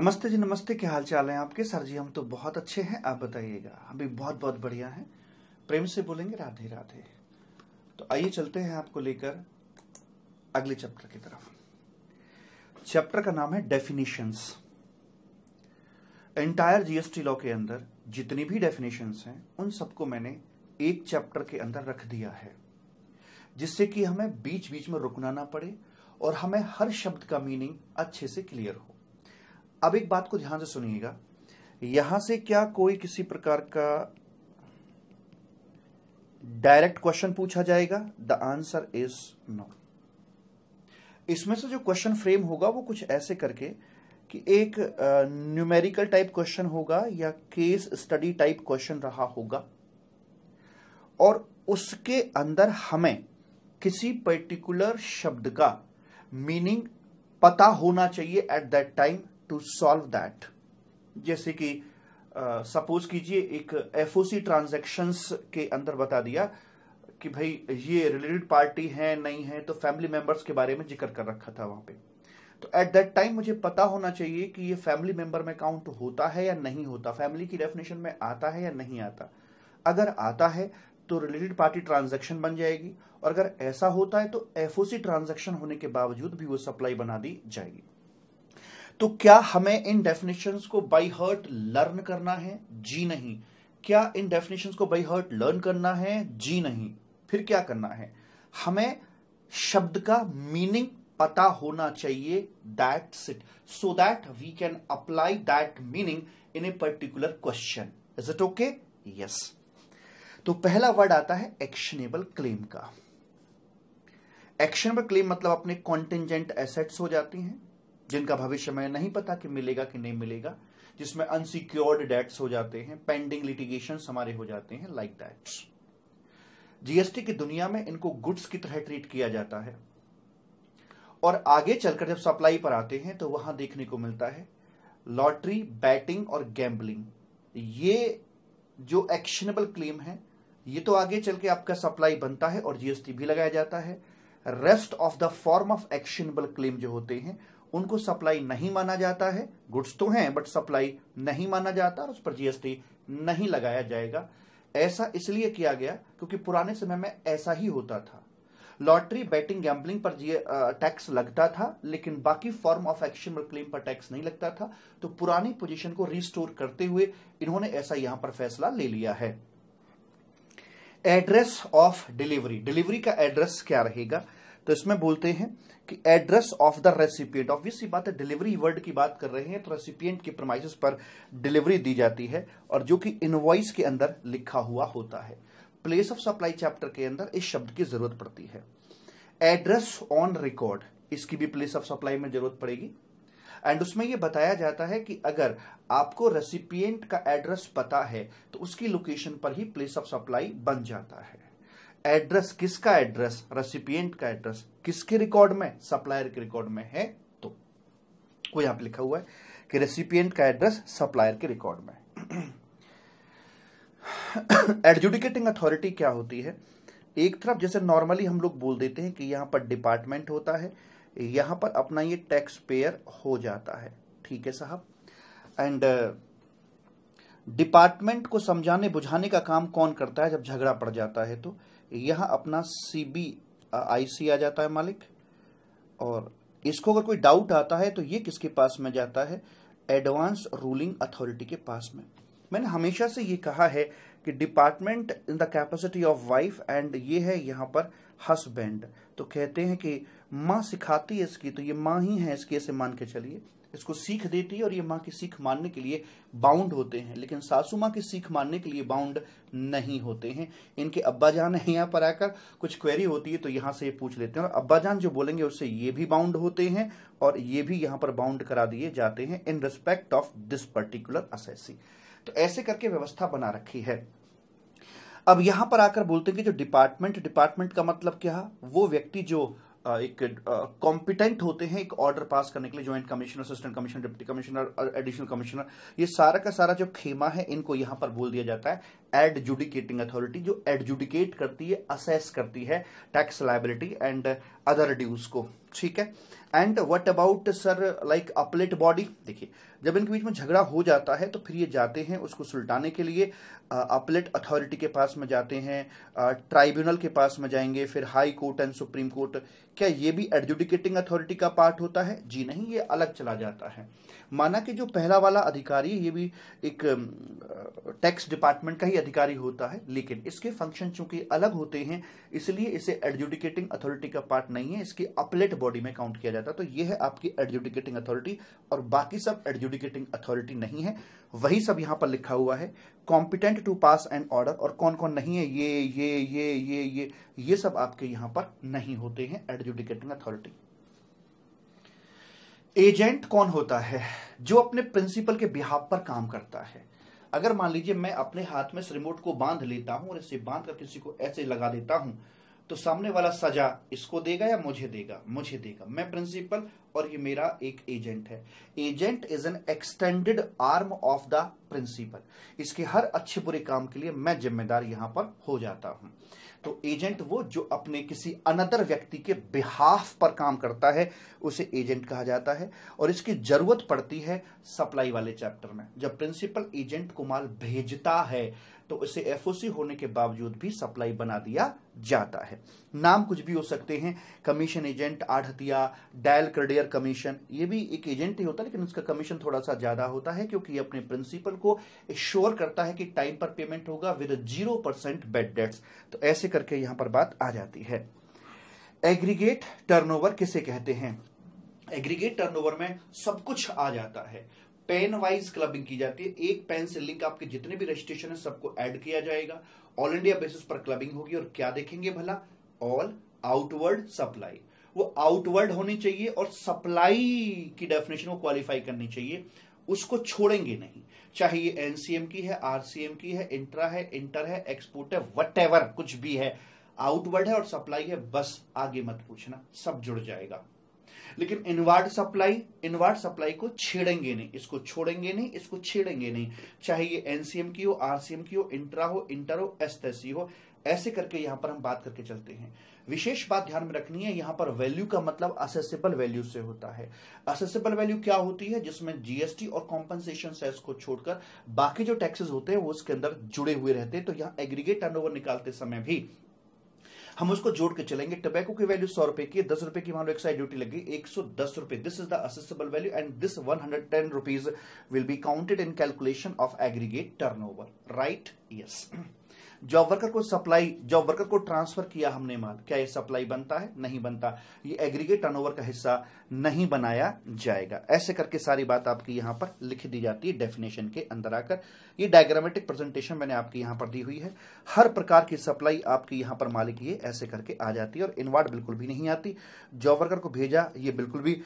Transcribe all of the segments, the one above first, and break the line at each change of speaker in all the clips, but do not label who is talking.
नमस्ते जी नमस्ते क्या हाल चाल है आपके सर जी हम तो बहुत अच्छे हैं आप बताइएगा हम भी बहुत बहुत बढ़िया हैं प्रेम से बोलेंगे राधे राधे तो आइए चलते हैं आपको लेकर अगले चैप्टर की तरफ चैप्टर का नाम है डेफिनेशंस एंटायर जीएसटी लॉ के अंदर जितनी भी डेफिनेशंस हैं उन सबको मैंने एक चैप्टर के अंदर रख दिया है जिससे कि हमें बीच बीच में रुकना ना पड़े और हमें हर शब्द का मीनिंग अच्छे से क्लियर हो अब एक बात को ध्यान से सुनिएगा यहां से क्या कोई किसी प्रकार का डायरेक्ट क्वेश्चन पूछा जाएगा द आंसर इज नो इसमें से जो क्वेश्चन फ्रेम होगा वो कुछ ऐसे करके कि एक न्यूमेरिकल टाइप क्वेश्चन होगा या केस स्टडी टाइप क्वेश्चन रहा होगा और उसके अंदर हमें किसी पर्टिकुलर शब्द का मीनिंग पता होना चाहिए at that time to solve that जैसे कि सपोज कीजिए एक एफओसी ट्रांजैक्शंस के अंदर बता दिया कि भाई ये रिलेटेड पार्टी है नहीं है तो फैमिली मेंबर्स के बारे में जिक्र कर रखा था वहां पे तो एट दैट टाइम मुझे पता होना चाहिए कि ये फैमिली मेंबर में काउंट होता है या नहीं होता फैमिली की डेफिनेशन में आता है या नहीं आता अगर आता है तो रिलेटेड पार्टी ट्रांजेक्शन बन जाएगी और अगर ऐसा होता है तो एफओसी ट्रांजेक्शन होने के बावजूद भी वो सप्लाई बना दी जाएगी तो क्या हमें इन डेफिनेशंस को बाई हर्ट लर्न करना है जी नहीं क्या इन डेफिनेशंस को बाई हर्ट लर्न करना है जी नहीं फिर क्या करना है हमें शब्द का मीनिंग पता होना चाहिए that it so that we can apply that meaning in a particular question is it okay yes तो पहला वर्ड आता है एक्शनेबल क्लेम का एक्शनेबल क्लेम मतलब अपने कॉन्टेंजेंट एसेट्स हो जाती हैं जिनका भविष्य में नहीं पता कि मिलेगा कि नहीं मिलेगा जिसमें अनसिक्योर्ड डेट्स हो जाते हैं पेंडिंग लिटिगेशन हमारे हो जाते हैं लाइक like दैट्स जीएसटी की दुनिया में इनको गुड्स की तरह ट्रीट किया जाता है और आगे चलकर जब सप्लाई पर आते हैं तो वहां देखने को मिलता है लॉटरी बैटिंग और गैम्बलिंग ये जो एक्शनेबल क्लेम है ये तो आगे चल के आपका सप्लाई बनता है और जीएसटी भी लगाया जाता है rest of the form of actionable claim जो होते हैं उनको सप्लाई नहीं माना जाता है गुड्स तो हैं बट सप्लाई नहीं माना जाता और उस पर जीएसटी नहीं लगाया जाएगा ऐसा इसलिए किया गया क्योंकि पुराने समय में ऐसा ही होता था लॉटरी बैटिंग गैम्बलिंग पर टैक्स लगता था लेकिन बाकी फॉर्म ऑफ एक्शन और क्लेम पर टैक्स नहीं लगता था तो पुरानी पोजीशन को रिस्टोर करते हुए इन्होंने ऐसा यहां पर फैसला ले लिया है एड्रेस ऑफ डिलीवरी डिलीवरी का एड्रेस क्या रहेगा तो इसमें बोलते हैं कि address of the recipient obvious बात है डिलीवरी वर्ड की बात कर रहे हैं तो रेसिपियंट के प्रमाइसिस पर डिलीवरी दी जाती है और जो कि इनवॉइस के अंदर लिखा हुआ होता है प्लेस ऑफ सप्लाई चैप्टर के अंदर इस शब्द की जरूरत पड़ती है एड्रेस ऑन रिकॉर्ड इसकी भी प्लेस ऑफ सप्लाई में जरूरत पड़ेगी एंड उसमें यह बताया जाता है कि अगर आपको रेसिपियंट का एड्रेस पता है तो उसकी लोकेशन पर ही प्लेस ऑफ सप्लाई बन जाता है एड्रेस किसका एड्रेस रेसिपियंट का एड्रेस किसके रिकॉर्ड में सप्लायर के रिकॉर्ड में है तो वो यहां पे लिखा हुआ है कि रेसिपियंट का एड्रेस सप्लायर के रिकॉर्ड में एडजुडिकेटिंग अथॉरिटी क्या होती है एक तरफ जैसे नॉर्मली हम लोग बोल देते हैं कि यहां पर डिपार्टमेंट होता है यहां पर अपना ये टैक्स पेयर हो जाता है ठीक है साहब एंड डिपार्टमेंट uh, को समझाने बुझाने का काम कौन करता है जब झगड़ा पड़ जाता है तो यहाँ अपना सी बी आई सी आ जाता है मालिक और इसको अगर कोई डाउट आता है तो ये किसके पास में जाता है एडवांस रूलिंग अथॉरिटी के पास में मैंने हमेशा से ये कहा है कि department in the capacity of wife and ये है यहाँ पर हस्बैंड तो कहते हैं कि माँ सिखाती है इसकी तो ये माँ ही है इसकी ऐसे मान के चलिए इसको सीख देती है और ये माँ की सीख मानने के लिए बाउंड होते हैं लेकिन सासू माँ की सीख मानने के लिए बाउंड नहीं होते हैं इनके अब्बा जान है यहाँ पर आकर कुछ क्वेरी होती है तो यहाँ से ये पूछ लेते हैं और अब्बा जान जो बोलेंगे उससे ये भी बाउंड होते हैं और ये भी यहाँ पर बाउंड करा दिए जाते हैं in respect of this particular assessee तो ऐसे करके व्यवस्था बना रखी है अब यहां पर आकर बोलते हैं कि जो डिपार्टमेंट डिपार्टमेंट का मतलब क्या वो व्यक्ति जो एक कॉम्पिटेंट होते हैं एक ऑर्डर पास करने के लिए joint commissioner assistant commissioner deputy commissioner additional commissioner ये सारा का सारा जो खेमा है इनको यहां पर बोल दिया जाता है एडजुडिकेटिंग अथॉरिटी जो एडजुडिकेट करती है असेस करती है tax liability and other dues को ठीक है and what about sir like appellate body देखिए जब इनके बीच में झगड़ा हो जाता है तो फिर ये जाते हैं उसको सुलटाने के लिए अपलेट अथॉरिटी के पास में जाते हैं ट्राइब्यूनल के पास में जाएंगे फिर high court and supreme court क्या ये भी एडजुडिकेटिंग अथॉरिटी का पार्ट होता है जी नहीं ये अलग चला जाता है माना कि जो पहला वाला अधिकारी ये भी एक टैक्स डिपार्टमेंट का ही अधिकारी होता है लेकिन इसके फंक्शन चूंकि अलग होते हैं इसलिए इसे एडजुडिकेटिंग अथॉरिटी का पार्ट नहीं है इसकी अपलेट बॉडी में काउंट किया जाता है तो ये है आपकी एडजुडिकेटिंग अथॉरिटी और बाकी सब एडजुट एडजुडिकेटिंग अथॉरिटी नहीं है वही सब यहां पर लिखा हुआ है competent to pass an order और कौन कौन नहीं है ये ये ये ये ये ये सब आपके यहां पर नहीं होते हैं एडजुडिकेटिंग अथॉरिटी एजेंट कौन होता है जो अपने प्रिंसिपल के बिहाव पर काम करता है अगर मान लीजिए मैं अपने हाथ में इस रिमोट को बांध लेता हूं और इसे बांध कर किसी को ऐसे लगा देता हूं तो सामने वाला सजा इसको देगा या मुझे देगा मुझे देगा मैं प्रिंसिपल और ये मेरा एक एजेंट है agent is an extended arm of the principal इसके हर अच्छे बुरे काम के लिए मैं जिम्मेदार यहां पर हो जाता हूं तो एजेंट वो जो अपने किसी अनदर व्यक्ति के बिहाफ पर काम करता है उसे एजेंट कहा जाता है और इसकी जरूरत पड़ती है सप्लाई वाले चैप्टर में जब प्रिंसिपल एजेंट को माल भेजता है तो इसे एफओसी होने के बावजूद भी सप्लाई बना दिया जाता है नाम कुछ भी हो सकते हैं कमीशन एजेंट आढ़तिया डायल कर्डियर कमीशन ये भी एक एजेंट ही होता है लेकिन उसका कमीशन थोड़ा सा ज्यादा होता है क्योंकि ये अपने प्रिंसिपल को श्योर करता है कि टाइम पर पेमेंट होगा with zero percent bad debts तो ऐसे करके यहां पर बात आ जाती है एग्रीगेट टर्नओवर किसे कहते हैं एग्रीगेट टर्नओवर में सब कुछ आ जाता है पेन वाइज क्लबिंग की जाती है एक पेन से लिंक आपके जितने भी रजिस्ट्रेशन है सबको ऐड किया जाएगा ऑल इंडिया बेसिस पर क्लबिंग होगी और क्या देखेंगे भला ऑल आउटवर्ड सप्लाई वो आउटवर्ड होनी चाहिए और सप्लाई की डेफिनेशन को क्वालिफाई करनी चाहिए उसको छोड़ेंगे नहीं चाहे ये एनसीएम की है आरसीएम की है इंट्रा है इंटर है एक्सपोर्ट है वट कुछ भी है आउटवर्ड है और सप्लाई है बस आगे मत पूछना सब जुड़ जाएगा लेकिन इनवर्ड सप्लाई इनवर्ड सप्लाई को छेड़ेंगे नहीं इसको छोड़ेंगे नहीं इसको छेड़ेंगे नहीं चाहे ये एनसीएम की हो आरसीएम की हो इंट्रा हो इंटर हो एस हो ऐसे करके यहां पर हम बात करके चलते हैं विशेष बात ध्यान में रखनी है यहां पर वैल्यू का मतलब असेसेबल वैल्यू से होता है असेसिबल वैल्यू क्या होती है जिसमें जीएसटी और कॉम्पनसेशन सेस को छोड़कर बाकी जो टैक्सेस होते हैं वो उसके अंदर जुड़े हुए रहते हैं तो यहां एग्रीगेट टर्नओवर निकालते समय भी हम उसको जोड़ के चलेंगे टबैको की वैल्यू सौ रुपए की दस रुपए की मान लो एक्साइज ड्यूटी लगी एक सौ दस रुपए this is the value and this one hundred ten rupees will be counted in calculation of aggregate turnover right yes job worker को सप्लाई जॉब वर्कर को ट्रांसफर किया हमने माल क्या ये सप्लाई बनता है नहीं बनता ये एग्रीगेट टर्नओवर का हिस्सा नहीं बनाया जाएगा ऐसे करके सारी बात आपकी यहां पर लिख दी जाती है डेफिनेशन के अंदर आकर ये डायग्रामेटिक प्रेजेंटेशन मैंने आपकी यहां पर दी हुई है हर प्रकार की सप्लाई आपकी यहां पर मालिक ये ऐसे करके आ जाती है और इनवार्ड बिल्कुल भी नहीं आती जॉब वर्कर को भेजा ये बिल्कुल भी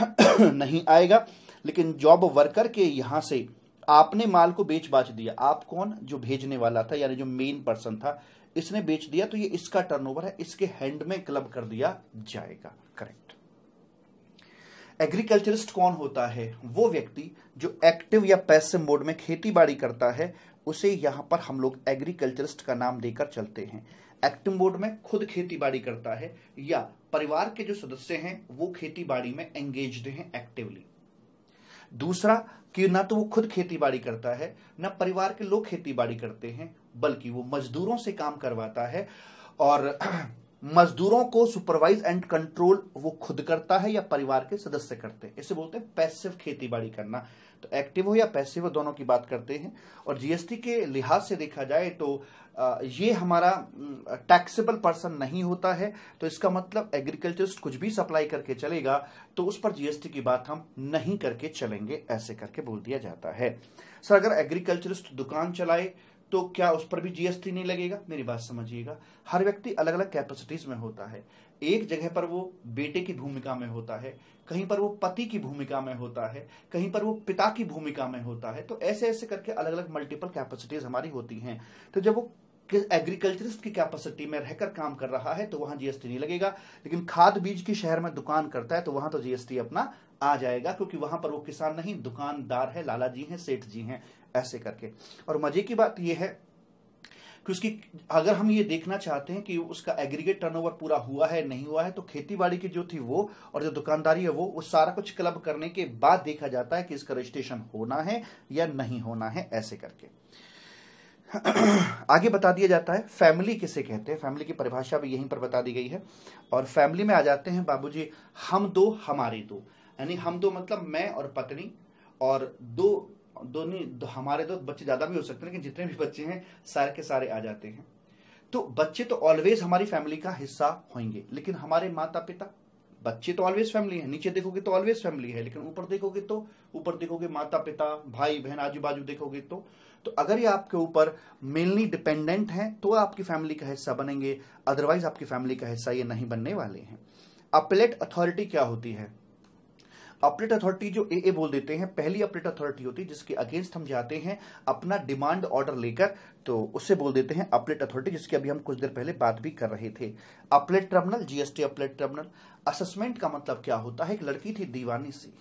नहीं आएगा लेकिन जॉब वर्कर के यहां से आपने माल को बेच बाच दिया आप कौन जो भेजने वाला था यानी जो मेन पर्सन था इसने बेच दिया तो ये इसका टर्नओवर है इसके हैंड में क्लब कर दिया जाएगा करेक्ट एग्रीकल्चरिस्ट कौन होता है वो व्यक्ति जो एक्टिव या पैसिव मोड में खेती बाड़ी करता है उसे यहां पर हम लोग एग्रीकल्चरिस्ट का नाम देकर चलते हैं एक्टिव मोड में खुद खेती बाड़ी करता है या परिवार के जो सदस्य हैं वो खेती बाड़ी में एंगेज हैं एक्टिवली दूसरा कि ना तो वो खुद खेती बाड़ी करता है ना परिवार के लोग खेती बाड़ी करते हैं बल्कि वो मजदूरों से काम करवाता है और मजदूरों को सुपरवाइज एंड कंट्रोल वो खुद करता है या परिवार के सदस्य करते हैं इसे बोलते हैं पैसिव खेतीबाड़ी करना तो एक्टिव हो या पैसिव हो दोनों की बात करते हैं और जीएसटी के लिहाज से देखा जाए तो ये हमारा टैक्सेबल पर्सन नहीं होता है तो इसका मतलब एग्रीकल्चरिस्ट कुछ भी सप्लाई करके चलेगा तो उस पर जीएसटी की बात हम नहीं करके चलेंगे ऐसे करके बोल दिया जाता है सर अगर एग्रीकल्चरिस्ट दुकान चलाए तो क्या उस पर भी जीएसटी नहीं लगेगा मेरी बात समझिएगा हर व्यक्ति अलग अलग कैपेसिटीज में होता है एक जगह पर वो बेटे की भूमिका में होता है कहीं पर वो पति की भूमिका में होता है कहीं पर वो पिता की भूमिका में होता है तो ऐसे ऐसे करके अलग अलग मल्टीपल कैपेसिटीज हमारी होती हैं तो जब वो एग्रीकल्चरिस्ट की कैपेसिटी में रहकर काम कर रहा है तो वहां जीएसटी नहीं लगेगा लेकिन खाद बीज की शहर में दुकान करता है तो वहां तो जीएसटी अपना आ जाएगा क्योंकि वहां पर वो किसान नहीं दुकानदार है लाला जी हैं सेठ जी हैं ऐसे करके और मजे की बात यह है कि उसकी अगर हम ये देखना चाहते हैं कि उसका एग्रीगेट टर्नओवर पूरा हुआ है नहीं हुआ है तो खेतीबाड़ी की जो थी वो और जो दुकानदारी है वो वो सारा कुछ क्लब करने के बाद देखा जाता है कि इसका रजिस्ट्रेशन होना है या नहीं होना है ऐसे करके आगे बता दिया जाता है फैमिली किसे कहते हैं फैमिली की परिभाषा भी यहीं पर बता दी गई है और फैमिली में आ जाते हैं बाबू हम दो हमारी दो यानी हम दो मतलब मैं और पत्नी और दो दोनों हमारे तो बच्चे ज्यादा भी हो सकते हैं लेकिन जितने भी बच्चे हैं सारे के सारे आ जाते हैं तो बच्चे तो ऑलवेज हमारी फैमिली का हिस्सा होंगे लेकिन हमारे माता पिता बच्चे तो ऑलवेज फैमिली है नीचे देखोगे तो ऑलवेज फैमिली है लेकिन ऊपर देखोगे तो ऊपर देखोगे माता पिता भाई बहन आजू बाजू देखोगे तो तो अगर ये आपके ऊपर मेनली डिपेंडेंट हैं तो आपकी फैमिली का हिस्सा बनेंगे अदरवाइज आपकी फैमिली का हिस्सा ये नहीं बनने वाले हैं अपलेट अथॉरिटी क्या होती है अपलेट अथॉरिटी जो ए ए बोल देते हैं पहली अपलेट अथॉरिटी होती है जिसके अगेंस्ट हम जाते हैं अपना डिमांड ऑर्डर लेकर तो उससे बोल देते हैं अपलेट अथॉरिटी जिसकी अभी हम कुछ देर पहले बात भी कर रहे थे appellate tribunal GST appellate tribunal assessment का मतलब क्या होता है एक लड़की थी दीवानी सी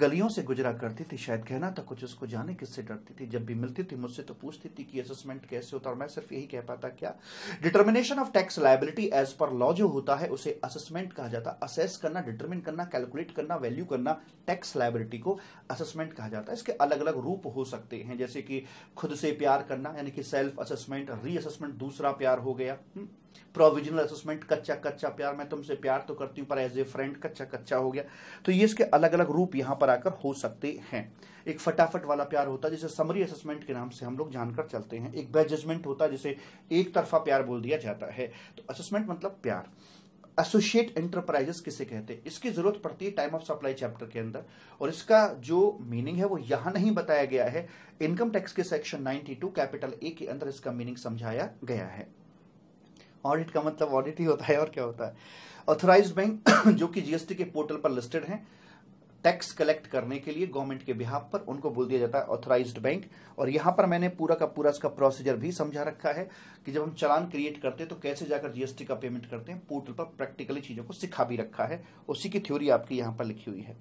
गलियों से गुजरा करती थी शायद कहना था कुछ उसको जाने किससे डरती थी जब भी मिलती थी मुझसे तो पूछती थी कि असेसमेंट कैसे होता और मैं सिर्फ यही कह पाता क्या determination of tax liability as per law जो होता है उसे असेसमेंट कहा जाता असेस करना डिटर्मिन करना कैलकुलेट करना वैल्यू करना टैक्स लाइबिलिटी को असेसमेंट कहा जाता है इसके अलग अलग रूप हो सकते हैं जैसे कि खुद से प्यार करना यानी कि सेल्फ असेसमेंट री असेसमेंट दूसरा प्यार हो गया हुँ? हम्म। प्रोविजनल असेसमेंट कच्चा कच्चा प्यार मैं तुमसे प्यार तो करती हूँ पर एज ए फ्रेंड कच्चा कच्चा हो गया तो ये इसके अलग अलग रूप यहाँ पर आकर हो सकते हैं एक फटाफट वाला प्यार होता है जिसे समरी असेसमेंट के नाम से हम लोग जानकर चलते हैं एक बेड जजमेंट होता है जिसे एक तरफा प्यार बोल दिया जाता है तो असेसमेंट मतलब प्यार एसोसिएट एंटरप्राइजेस किसे कहते हैं इसकी जरूरत पड़ती है टाइम ऑफ सप्लाई चैप्टर के अंदर और इसका जो मीनिंग है वो यहां नहीं बताया गया है इनकम टैक्स के सेक्शन 92 कैपिटल ए के अंदर इसका मीनिंग समझाया गया है ऑडिट का मतलब ऑडिट ही होता है और क्या होता है ऑथोराइज बैंक जो कि जीएसटी के पोर्टल पर लिस्टेड है टैक्स कलेक्ट करने के लिए गवर्नमेंट के बिहाफ पर उनको बोल दिया जाता है ऑथोराइज्ड बैंक और यहां पर मैंने पूरा का पूरा इसका प्रोसीजर भी समझा रखा है कि जब हम चलान क्रिएट करते हैं तो कैसे जाकर जीएसटी का पेमेंट करते हैं पोर्टल पर प्रैक्टिकली चीजों को सिखा भी रखा है उसी की थ्योरी आपकी यहां पर लिखी हुई है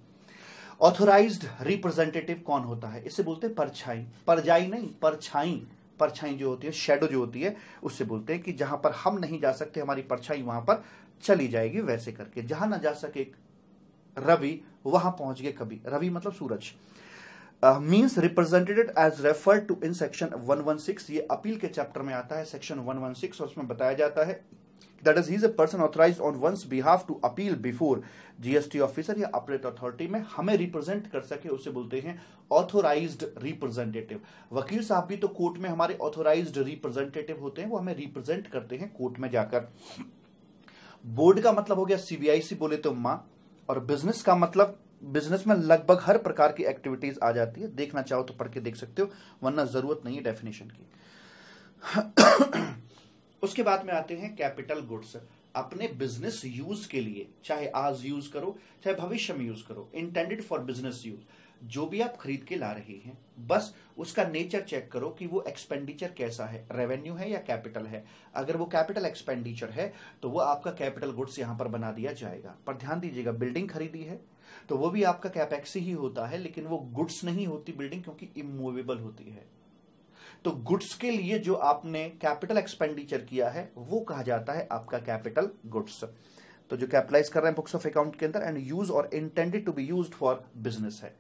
ऑथोराइज रिप्रेजेंटेटिव कौन होता है इसे बोलते हैं परछाई परजाई नहीं परछाई परछाई जो होती है शेडो जो होती है उससे बोलते हैं कि जहां पर हम नहीं जा सकते हमारी परछाई वहां पर चली जाएगी वैसे करके जहां ना जा सके रवि वहां पहुंच गए कभी रवि मतलब सूरज means represented as refer to in section 116 ये अपील के चैप्टर में आता है सेक्शन 116 और उसमें बताया जाता है that is he is person person on one's behalf to appeal before GST officer या अपरेट अथॉरिटी में हमें रिप्रेजेंट कर सके उसे बोलते हैं ऑथोराइज रिप्रेजेंटेटिव वकील साहब भी तो कोर्ट में हमारे ऑथोराइज रिप्रेजेंटेटिव होते हैं वो हमें रिप्रेजेंट करते हैं कोर्ट में जाकर बोर्ड का मतलब हो गया सीबीआईसी बोले तो माँ और बिजनेस का मतलब बिजनेस में लगभग हर प्रकार की एक्टिविटीज आ जाती है देखना चाहो तो पढ़ के देख सकते हो वरना जरूरत नहीं है डेफिनेशन की उसके बाद में आते हैं कैपिटल गुड्स अपने बिजनेस यूज के लिए चाहे आज यूज करो चाहे भविष्य में यूज करो इंटेंडेड फॉर बिजनेस यूज जो भी आप खरीद के ला रहे हैं बस उसका नेचर चेक करो कि वो एक्सपेंडिचर कैसा है रेवेन्यू है या कैपिटल है अगर वो कैपिटल एक्सपेंडिचर है तो वो आपका कैपिटल गुड्स यहां पर बना दिया जाएगा पर ध्यान दीजिएगा बिल्डिंग खरीदी है तो वो भी आपका कैपेक्स ही होता है लेकिन वो गुड्स नहीं होती बिल्डिंग क्योंकि इमूवेबल होती है तो गुड्स के लिए जो आपने कैपिटल एक्सपेंडिचर किया है वो कहा जाता है आपका कैपिटल गुड्स तो जो कैपिटलाइज कर रहे हैं बुक्स ऑफ अकाउंट के अंदर एंड यूज और intended to be use for business है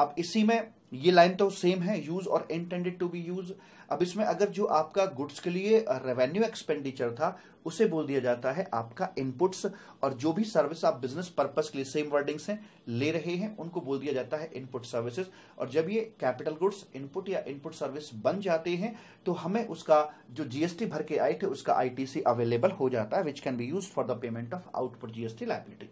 अब इसी में ये लाइन तो सेम है यूज और इंटेंडेड टू बी यूज अब इसमें अगर जो आपका गुड्स के लिए रेवेन्यू एक्सपेंडिचर था उसे बोल दिया जाता है आपका इनपुट्स और जो भी सर्विस आप बिजनेस पर्पस के लिए सेम वर्डिंग्स हैं ले रहे हैं उनको बोल दिया जाता है इनपुट सर्विसेज और जब ये कैपिटल गुड्स इनपुट या इनपुट सर्विस बन जाते हैं तो हमें उसका जो जीएसटी भर के आए थे उसका आईटीसी अवेलेबल हो जाता है which can be use for the payment of output GST liability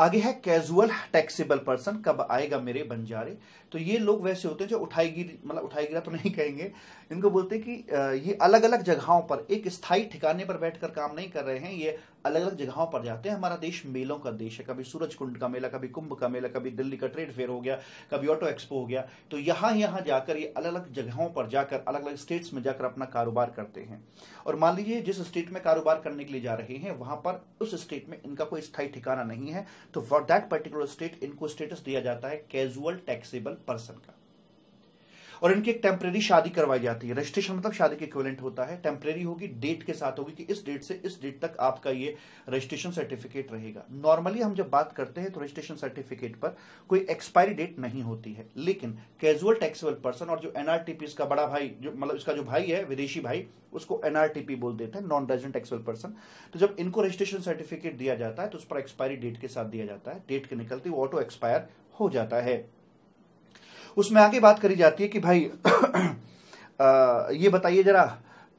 आगे है कैजुअल टैक्सेबल पर्सन कब आएगा मेरे बंजारे तो ये लोग वैसे होते हैं जो उठाईगिरी मतलब उठाई गिरा तो नहीं कहेंगे इनको बोलते हैं कि ये अलग अलग जगहों पर एक स्थायी ठिकाने पर बैठकर काम नहीं कर रहे हैं ये अलग अलग जगहों पर जाते हैं हमारा देश मेलों का देश है कभी सूरज कुंड का मेला कभी कुंभ का मेला कभी दिल्ली का ट्रेड फेयर हो गया कभी ऑटो एक्सपो हो गया तो यहाँ यहाँ जाकर ये अलग अलग जगहों पर जाकर अलग अलग स्टेट्स में जाकर अपना कारोबार करते हैं और मान लीजिए जिस स्टेट में कारोबार करने के लिए जा रहे हैं वहां पर उस स्टेट में इनका कोई स्थायी ठिकाना नहीं है तो फॉर दैट पर्टिकुलर स्टेट इनको स्टेटस दिया जाता है कैजुअल टैक्सेबल पर्सन का और इनकी एक टेम्परेरी शादी करवाई जाती है रजिस्ट्रेशन मतलब शादी के इक्विवेलेंट होता है टेम्परेरी होगी डेट के साथ होगी कि इस डेट से इस डेट तक आपका ये रजिस्ट्रेशन सर्टिफिकेट रहेगा नॉर्मली हम जब बात करते हैं तो रजिस्ट्रेशन सर्टिफिकेट पर कोई एक्सपायरी डेट नहीं होती है लेकिन कैजुअल टैक्सेबल पर्सन और जो एनआरटीपी इसका बड़ा भाई जो मतलब इसका जो भाई है विदेशी भाई उसको एनआरटीपी बोल देते हैं नॉन रेजिडेंट टैक्सेबल पर्सन तो जब इनको रजिस्ट्रेशन सर्टिफिकेट दिया जाता है तो उस पर एक्सपायरी डेट के साथ दिया जाता है डेट के निकलते वो ऑटो एक्सपायर हो जाता है उसमें आगे बात करी जाती है कि भाई आ, ये बताइए जरा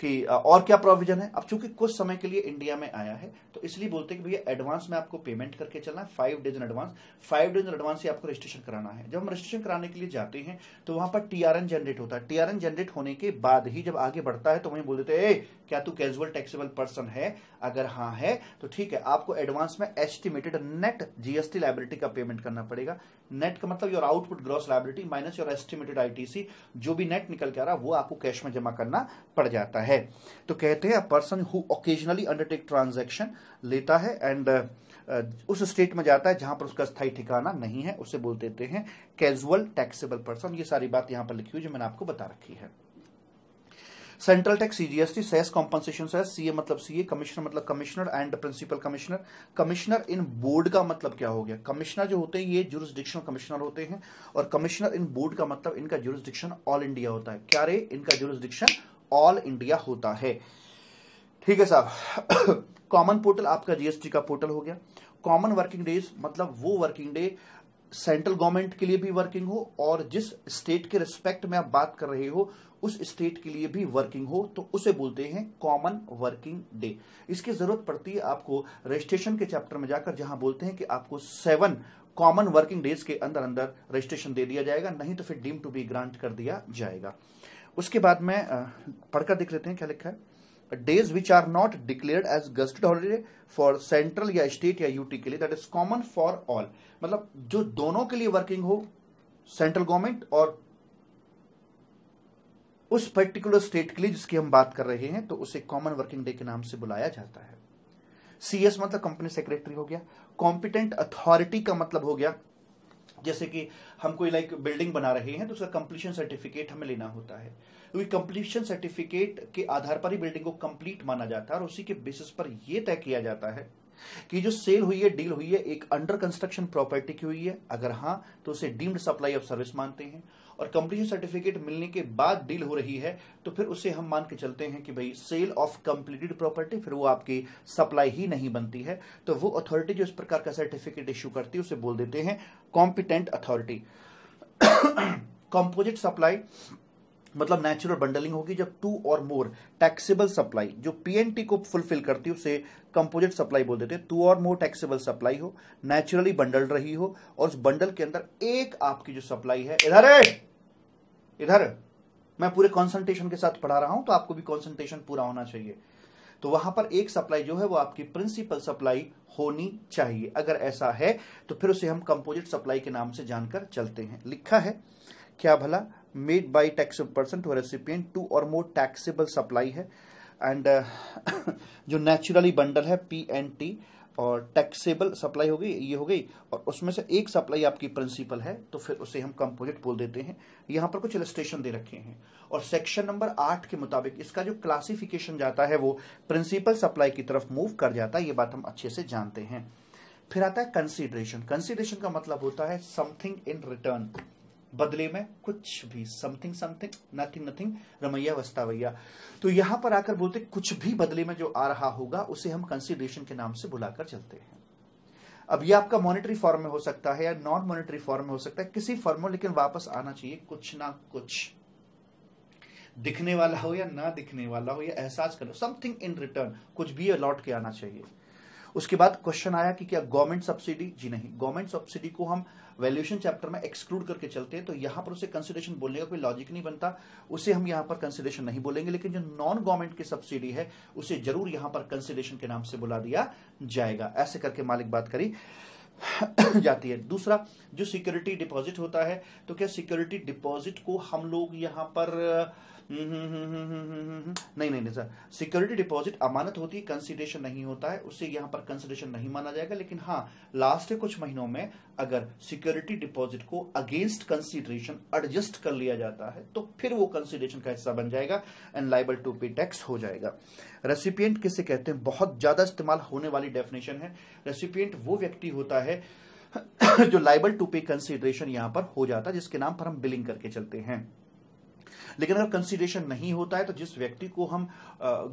कि और क्या प्रोविजन है अब चूंकि कुछ समय के लिए इंडिया में आया है तो इसलिए बोलते हैं कि भैया एडवांस में आपको पेमेंट करके चलना है five days in advance five days in advance से आपको रजिस्ट्रेशन कराना है जब हम रजिस्ट्रेशन कराने के लिए जाते हैं तो वहां पर टीआरएन जनरेट होता है टीआरएन जनरेट होने के बाद ही जब आगे बढ़ता है तो वहीं बोल देते हैं क्या तू कैजुअल टैक्सेबल पर्सन है अगर हाँ है तो ठीक है आपको एडवांस में एस्टिमेटेड नेट जीएसटी लाइबिलिटी का पेमेंट करना पड़ेगा नेट का मतलब your output gross liability minus your estimated ITC जो भी नेट निकल के आ रहा है वो आपको कैश में जमा करना पड़ जाता है है तो कहते हैं person who occasionally undertake transaction लेता है एंड uh, uh, उस स्टेट में जाता है जहां पर उसका स्थायी ठिकाना नहीं है उसे बोल देते हैं कैजुअल टैक्सेबल पर्सन ये सारी बात यहां पर लिखी हुई जो मैंने आपको बता रखी है central tax CGST cess compensation cess CA मतलब सीए कमिश्नर मतलब commissioner and principal commissioner commissioner in board का मतलब क्या हो गया कमिश्नर जो होते हैं ये जुरिस्डिक्शनल कमिश्नर होते हैं और कमिश्नर इन बोर्ड का मतलब इनका जुरिस्डिक्शन ऑल इंडिया होता है क्या रे इनका जुरिस्डिक्शन ऑल इंडिया होता है ठीक है साहब कॉमन पोर्टल आपका जीएसटी का पोर्टल हो गया कॉमन वर्किंग डेज मतलब वो वर्किंग डे सेंट्रल गवर्नमेंट के लिए भी वर्किंग हो और जिस स्टेट के रिस्पेक्ट में आप बात कर रहे हो उस स्टेट के लिए भी वर्किंग हो तो उसे बोलते हैं कॉमन वर्किंग डे इसकी जरूरत पड़ती है आपको रजिस्ट्रेशन के चैप्टर में जाकर जहां बोलते हैं कि आपको सेवन कॉमन वर्किंग डेज के अंदर अंदर रजिस्ट्रेशन दे दिया जाएगा नहीं तो फिर डीम टू बी ग्रांट कर दिया जाएगा उसके बाद में पढ़कर देख लेते हैं क्या लिखा है days which are not declared as gazetted holiday for central या स्टेट या यूटी के लिए that is common for all मतलब जो दोनों के लिए वर्किंग हो सेंट्रल गवर्नमेंट और उस पर्टिकुलर स्टेट के लिए जिसकी हम बात कर रहे हैं तो उसे कॉमन वर्किंग डे के नाम से बुलाया जाता है सीएस मतलब कंपनी सेक्रेटरी हो गया कॉम्पिटेंट अथॉरिटी का मतलब हो गया जैसे कि हम कोई लाइक बिल्डिंग बना रहे हैं तो उसका कंप्लीशन सर्टिफिकेट हमें लेना होता है क्योंकि कंप्लीशन सर्टिफिकेट के आधार पर ही बिल्डिंग को कंप्लीट माना जाता है और उसी के बेसिस पर यह तय किया जाता है कि जो सेल हुई है डील हुई है एक अंडर कंस्ट्रक्शन प्रॉपर्टी की हुई है अगर हाँ तो उसे डीम्ड सप्लाई ऑफ सर्विस मानते हैं और कंप्लीशन सर्टिफिकेट मिलने के बाद डील हो रही है तो फिर उसे हम मान के चलते हैं कि भाई सेल ऑफ कंप्लीटेड प्रॉपर्टी फिर वो आपकी सप्लाई ही नहीं बनती है तो वो अथॉरिटी जो इस प्रकार का सर्टिफिकेट इश्यू करती है उसे बोल देते हैं कॉम्पिटेंट अथॉरिटी कॉम्पोजिट सप्लाई मतलब नेचुरल बंडलिंग होगी जब टू और मोर टैक्सेबल सप्लाई जो पीएनटी को फुलफिल करती है उसे कंपोजिट सप्लाई बोल देते हैं टू और मोर टैक्सेबल सप्लाई हो नेचुरली बंडल रही हो और उस बंडल के अंदर एक आपकी जो सप्लाई है इधर है इधर मैं पूरे कॉन्सेंट्रेशन के साथ पढ़ा रहा हूं तो आपको भी कॉन्सेंट्रेशन पूरा होना चाहिए तो वहां पर एक सप्लाई जो है वो आपकी प्रिंसिपल सप्लाई होनी चाहिए अगर ऐसा है तो फिर उसे हम कंपोजिट सप्लाई के नाम से जानकर चलते हैं लिखा है क्या भला made by taxable person to recipient two और मोर टैक्सेबल सप्लाई है एंड uh, जो नेचुरली बंडल है पी एन टी और टैक्सेबल सप्लाई हो गई ये हो गई और उसमें से एक सप्लाई आपकी प्रिंसिपल है तो फिर उसे हम कंपोजिट बोल देते हैं यहाँ पर कुछ इलस्ट्रेशन दे रखे हैं और सेक्शन नंबर आठ के मुताबिक इसका जो क्लासिफिकेशन जाता है वो प्रिंसिपल सप्लाई की तरफ मूव कर जाता है ये बात हम अच्छे से जानते हैं फिर आता है कंसिडरेशन कंसिडरेशन का मतलब होता है समथिंग इन रिटर्न बदले में कुछ भी समथिंग समथिंग नथिंग नथिंग रमैया वस्तावैया तो यहां पर आकर बोलते कुछ भी बदले में जो आ रहा होगा उसे हम कंसिडरेशन के नाम से बुलाकर चलते हैं अब ये आपका मॉनेटरी फॉर्म में हो सकता है या नॉन मॉनेटरी फॉर्म में हो सकता है किसी फॉर्म में लेकिन वापस आना चाहिए कुछ ना कुछ दिखने वाला हो या ना दिखने वाला हो या एहसास करो समथिंग इन रिटर्न कुछ भी अलॉट के आना चाहिए उसके बाद क्वेश्चन आया कि क्या गवर्नमेंट सब्सिडी जी नहीं गवर्नमेंट सब्सिडी को हम वैल्यूएशन चैप्टर में एक्सक्लूड करके चलते हैं तो यहां पर उसे कंसिडरेशन बोलने का कोई लॉजिक नहीं बनता उसे हम यहां पर कंसिडरेशन नहीं बोलेंगे लेकिन जो नॉन गवर्नमेंट की सब्सिडी है उसे जरूर यहां पर कंसिडरेशन के नाम से बुला दिया जाएगा ऐसे करके मालिक बात करी जाती है दूसरा जो सिक्योरिटी डिपॉजिट होता है तो क्या सिक्योरिटी डिपॉजिट को हम लोग यहां पर नहीं नहीं नहीं सर सिक्योरिटी डिपॉजिट अमानत होती है कंसिडरेशन नहीं होता है उसे यहाँ पर कंसिडरेशन नहीं माना जाएगा लेकिन हाँ लास्ट कुछ महीनों में अगर सिक्योरिटी डिपॉजिट को अगेंस्ट कंसिडरेशन एडजस्ट कर लिया जाता है तो फिर वो कंसिडरेशन का हिस्सा बन जाएगा and liable to pay tax हो जाएगा रेसिपियंट किसे कहते हैं बहुत ज्यादा इस्तेमाल होने वाली डेफिनेशन है रेसिपियंट वो व्यक्ति होता है जो लाइबल टू पे कंसिडरेशन यहां पर हो जाता है जिसके नाम पर हम बिलिंग करके चलते हैं लेकिन अगर कंसीडरेशन नहीं होता है तो जिस व्यक्ति को हम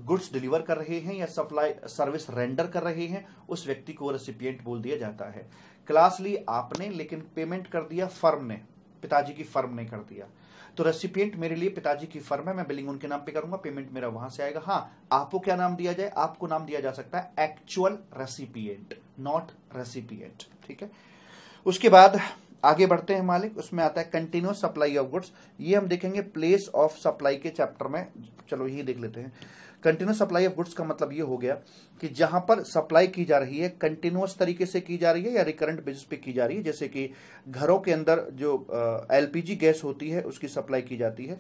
गुड्स डिलीवर कर रहे हैं या सप्लाई सर्विस रेंडर कर रहे हैं उस व्यक्ति को रेसिपियंट बोल दिया जाता है क्लास ली आपने लेकिन पेमेंट कर दिया फर्म ने पिताजी की फर्म ने कर दिया तो रेसिपियंट मेरे लिए पिताजी की फर्म है मैं बिलिंग उनके नाम पे करूंगा पेमेंट मेरा वहां से आएगा हाँ आपको क्या नाम दिया जाए आपको नाम दिया जा सकता है एक्चुअल रेसिपियंट नॉट रेसिपियंट ठीक है उसके बाद आगे बढ़ते हैं मालिक उसमें आता है कंटिन्यूस सप्लाई ऑफ गुड्स ये हम देखेंगे प्लेस ऑफ सप्लाई के चैप्टर में चलो यही देख लेते हैं कंटिन्यूस सप्लाई ऑफ गुड्स का मतलब ये हो गया कि जहां पर सप्लाई की जा रही है कंटिन्यूस तरीके से की जा रही है या रिकरेंट बेसिस पे की जा रही है जैसे कि घरों के अंदर जो एलपीजी गैस होती है उसकी सप्लाई की जाती है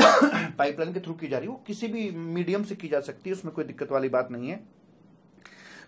पाइपलाइन के थ्रू की जा रही है वो किसी भी मीडियम से की जा सकती है उसमें कोई दिक्कत वाली बात नहीं है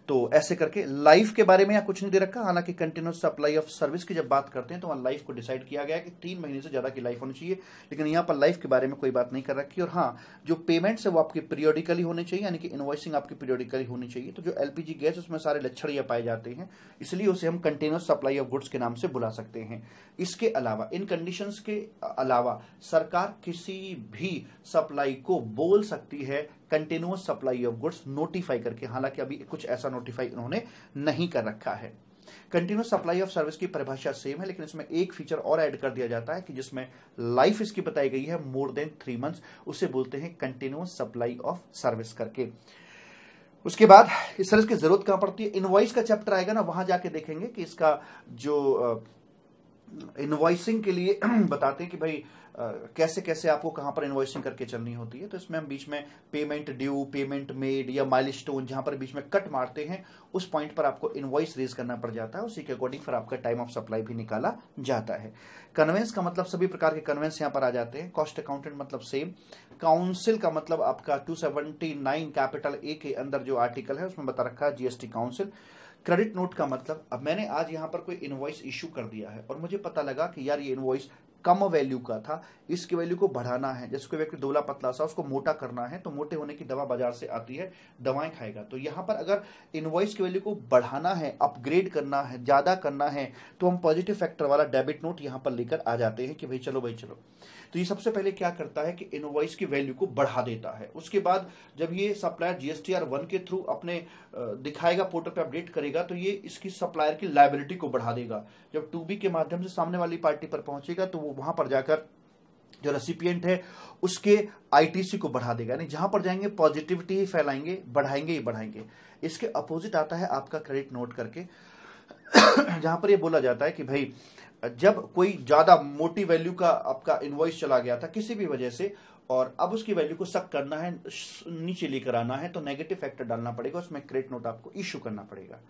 तो ऐसे करके लाइफ के बारे में या कुछ नहीं दे रखा हालांकि कंटिन्यूस सप्लाई ऑफ सर्विस की जब बात करते हैं तो वहां लाइफ को डिसाइड किया गया कि तीन महीने से ज्यादा की लाइफ होनी चाहिए लेकिन यहां पर लाइफ के बारे में कोई बात नहीं कर रखी और हाँ जो पेमेंट्स है वो आपकी पीरियोडिकली होने चाहिए यानी कि इन्वॉइसिंग आपकी पीरियोडिकली होनी चाहिए तो जो एलपीजी गैस उसमें सारे लक्षण ये पाए जाते हैं इसलिए उसे हम कंटिन्यूस सप्लाई ऑफ गुड्स के नाम से बुला सकते हैं इसके अलावा इन कंडीशन के अलावा सरकार किसी भी सप्लाई को बोल सकती है continuous supply of goods notify करके हालांकि अभी कुछ ऐसा नोटिफाई उन्होंने नहीं कर रखा है कंटिन्यूस सप्लाई ऑफ सर्विस की परिभाषा सेम है लेकिन इसमें एक फीचर और ऐड कर दिया जाता है कि जिसमें लाइफ इसकी बताई गई है मोर देन थ्री मंथ उसे बोलते हैं कंटिन्यूस सप्लाई ऑफ सर्विस करके उसके बाद इस सर्विस की जरूरत कहां पड़ती है इनवॉइस का चैप्टर आएगा ना वहां जाके देखेंगे कि इसका जो इनवॉइसिंग के लिए बताते हैं कि भाई कैसे कैसे आपको कहां पर इन्वॉइसिंग करके चलनी होती है तो इसमें हम बीच में पेमेंट ड्यू पेमेंट मेड या माइल स्टोन जहां पर बीच में कट मारते हैं उस पॉइंट पर आपको इन्वॉइस रेज करना पड़ जाता है उसी के अकॉर्डिंग फिर आपका टाइम ऑफ सप्लाई भी निकाला जाता है कन्वेंस का मतलब सभी प्रकार के कन्वेंस यहाँ पर आ जाते हैं कॉस्ट अकाउंटेंट मतलब सेम काउंसिल का मतलब आपका टू कैपिटल ए के अंदर जो आर्टिकल है उसमें बता रखा है जीएसटी काउंसिल क्रेडिट नोट का मतलब अब मैंने आज यहाँ पर कोई इन्वॉइस इश्यू कर दिया है और मुझे पता लगा कि यार ये इन्वॉइस कम वैल्यू का था इसकी वैल्यू को बढ़ाना है जैसे कोई व्यक्ति दुबला पतला सा उसको मोटा करना है तो मोटे होने की दवा बाजार से आती है दवाएं खाएगा तो यहाँ पर अगर इनवॉइस की वैल्यू को बढ़ाना है अपग्रेड करना है ज्यादा करना है तो हम पॉजिटिव फैक्टर वाला डेबिट नोट यहाँ पर लेकर आ जाते हैं कि भाई चलो भाई चलो तो ये सबसे पहले क्या करता है कि इनवॉइस की वैल्यू को बढ़ा देता है उसके बाद जब ये सप्लायर जीएसटीआर वन के थ्रू अपने दिखाएगा पोर्टल पर अपडेट करेगा तो ये इसकी सप्लायर की लाइबिलिटी को बढ़ा देगा जब टू बी के माध्यम से सामने वाली पार्टी पर पहुंचेगा तो वो वहां पर जाकर जो रेसिपियंट है उसके आईटीसी को बढ़ा देगा यानी जहां पर जाएंगे पॉजिटिविटी ही फैलाएंगे बढ़ाएंगे ही बढ़ाएंगे इसके अपोजिट आता है आपका क्रेडिट नोट करके जहां पर ये बोला जाता है कि भाई जब कोई ज्यादा मोटी वैल्यू का आपका इन्वॉइस चला गया था किसी भी वजह से और अब उसकी वैल्यू को सक करना है नीचे लेकर आना है तो नेगेटिव फैक्टर डालना पड़ेगा उसमें क्रेडिट नोट आपको इश्यू करना पड़ेगा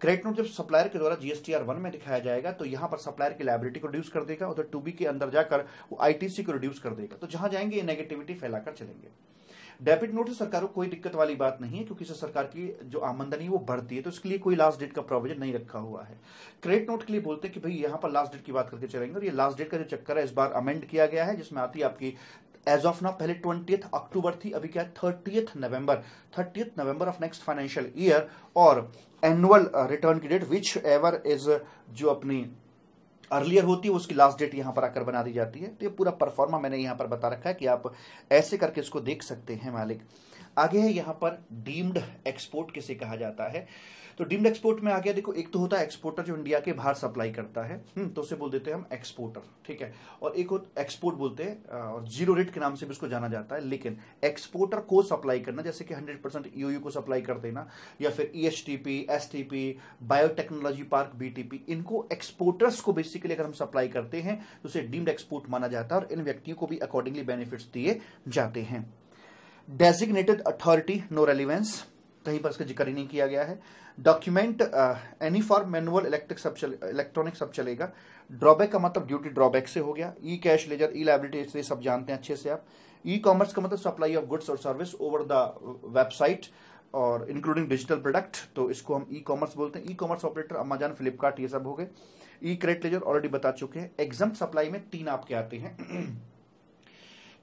क्रेडिट नोट जब सप्लायर के द्वारा जीएसटीआर वन में दिखाया जाएगा तो यहां पर सप्लायर की लाइबिलिटी को रिड्यूस कर देगा उधर टू बी के अंदर जाकर वो आईटीसी को रिड्यूस कर देगा तो जहां जाएंगे ये नेगेटिविटी फैलाकर चलेंगे डेबिट नोट से सरकार को कोई दिक्कत वाली बात नहीं है क्योंकि इससे सरकार की जो आमदनी है वो बढ़ती है तो इसके लिए कोई लास्ट डेट का प्रोविजन नहीं रखा हुआ है क्रेडिट नोट के लिए बोलते हैं कि भाई यहां पर लास्ट डेट की बात करके चलेंगे और ये लास्ट डेट का जो चक्कर है इस बार अमेंड किया गया है जिसमें आती है आपकी एज ऑफ ना पहले ट्वेंटी अक्टूबर थी अभी क्या thirty November thirty November of next financial year और एनुअल रिटर्न uh, की डेट विच एवर इज जो अपनी अर्लियर होती है उसकी लास्ट डेट यहां पर आकर बना दी जाती है तो ये पूरा परफॉर्मा मैंने यहां पर बता रखा है कि आप ऐसे करके इसको देख सकते हैं मालिक आगे है यहां पर डीम्ड एक्सपोर्ट किसे कहा जाता है तो डीम्ड एक्सपोर्ट में आ गया देखो एक तो होता है एक्सपोर्टर जो इंडिया के बाहर सप्लाई करता है हम्म, तो उसे बोल देते हैं हम एक्सपोर्टर ठीक है और एक एक्सपोर्ट बोलते हैं और जीरो रेट के नाम से भी उसको जाना जाता है लेकिन एक्सपोर्टर को सप्लाई करना जैसे कि हंड्रेड परसेंट e को सप्लाई कर देना या फिर E S T P S T P biotechnology park BTP इनको एक्सपोर्टर्स को बेसिकली अगर हम सप्लाई करते हैं तो उसे डीम्ड एक्सपोर्ट माना जाता है और इन व्यक्तियों को भी अकॉर्डिंगली बेनिफिट्स दिए जाते हैं डेजिग्नेटेड अथॉरिटी नो रेलिवेंस कहीं पर इसका जिक्र ही नहीं किया गया है document any for manual electric सब चल इलेक्ट्रॉनिक सब चलेगा ड्रॉबैक का मतलब ड्यूटी ड्रॉबैक से हो गया E cash ledger E liability ये सब जानते हैं अच्छे से आप ई कॉमर्स का मतलब सप्लाई ऑफ गुड्स और सर्विस ओवर द वेबसाइट और इंक्लूडिंग डिजिटल प्रोडक्ट तो इसको हम ई e कॉमर्स बोलते हैं E commerce operator Amazon Flipkart ये सब हो गए ई क्रेडिट लेजर ऑलरेडी बता चुके हैं एग्जाम सप्लाई में तीन आपके आते हैं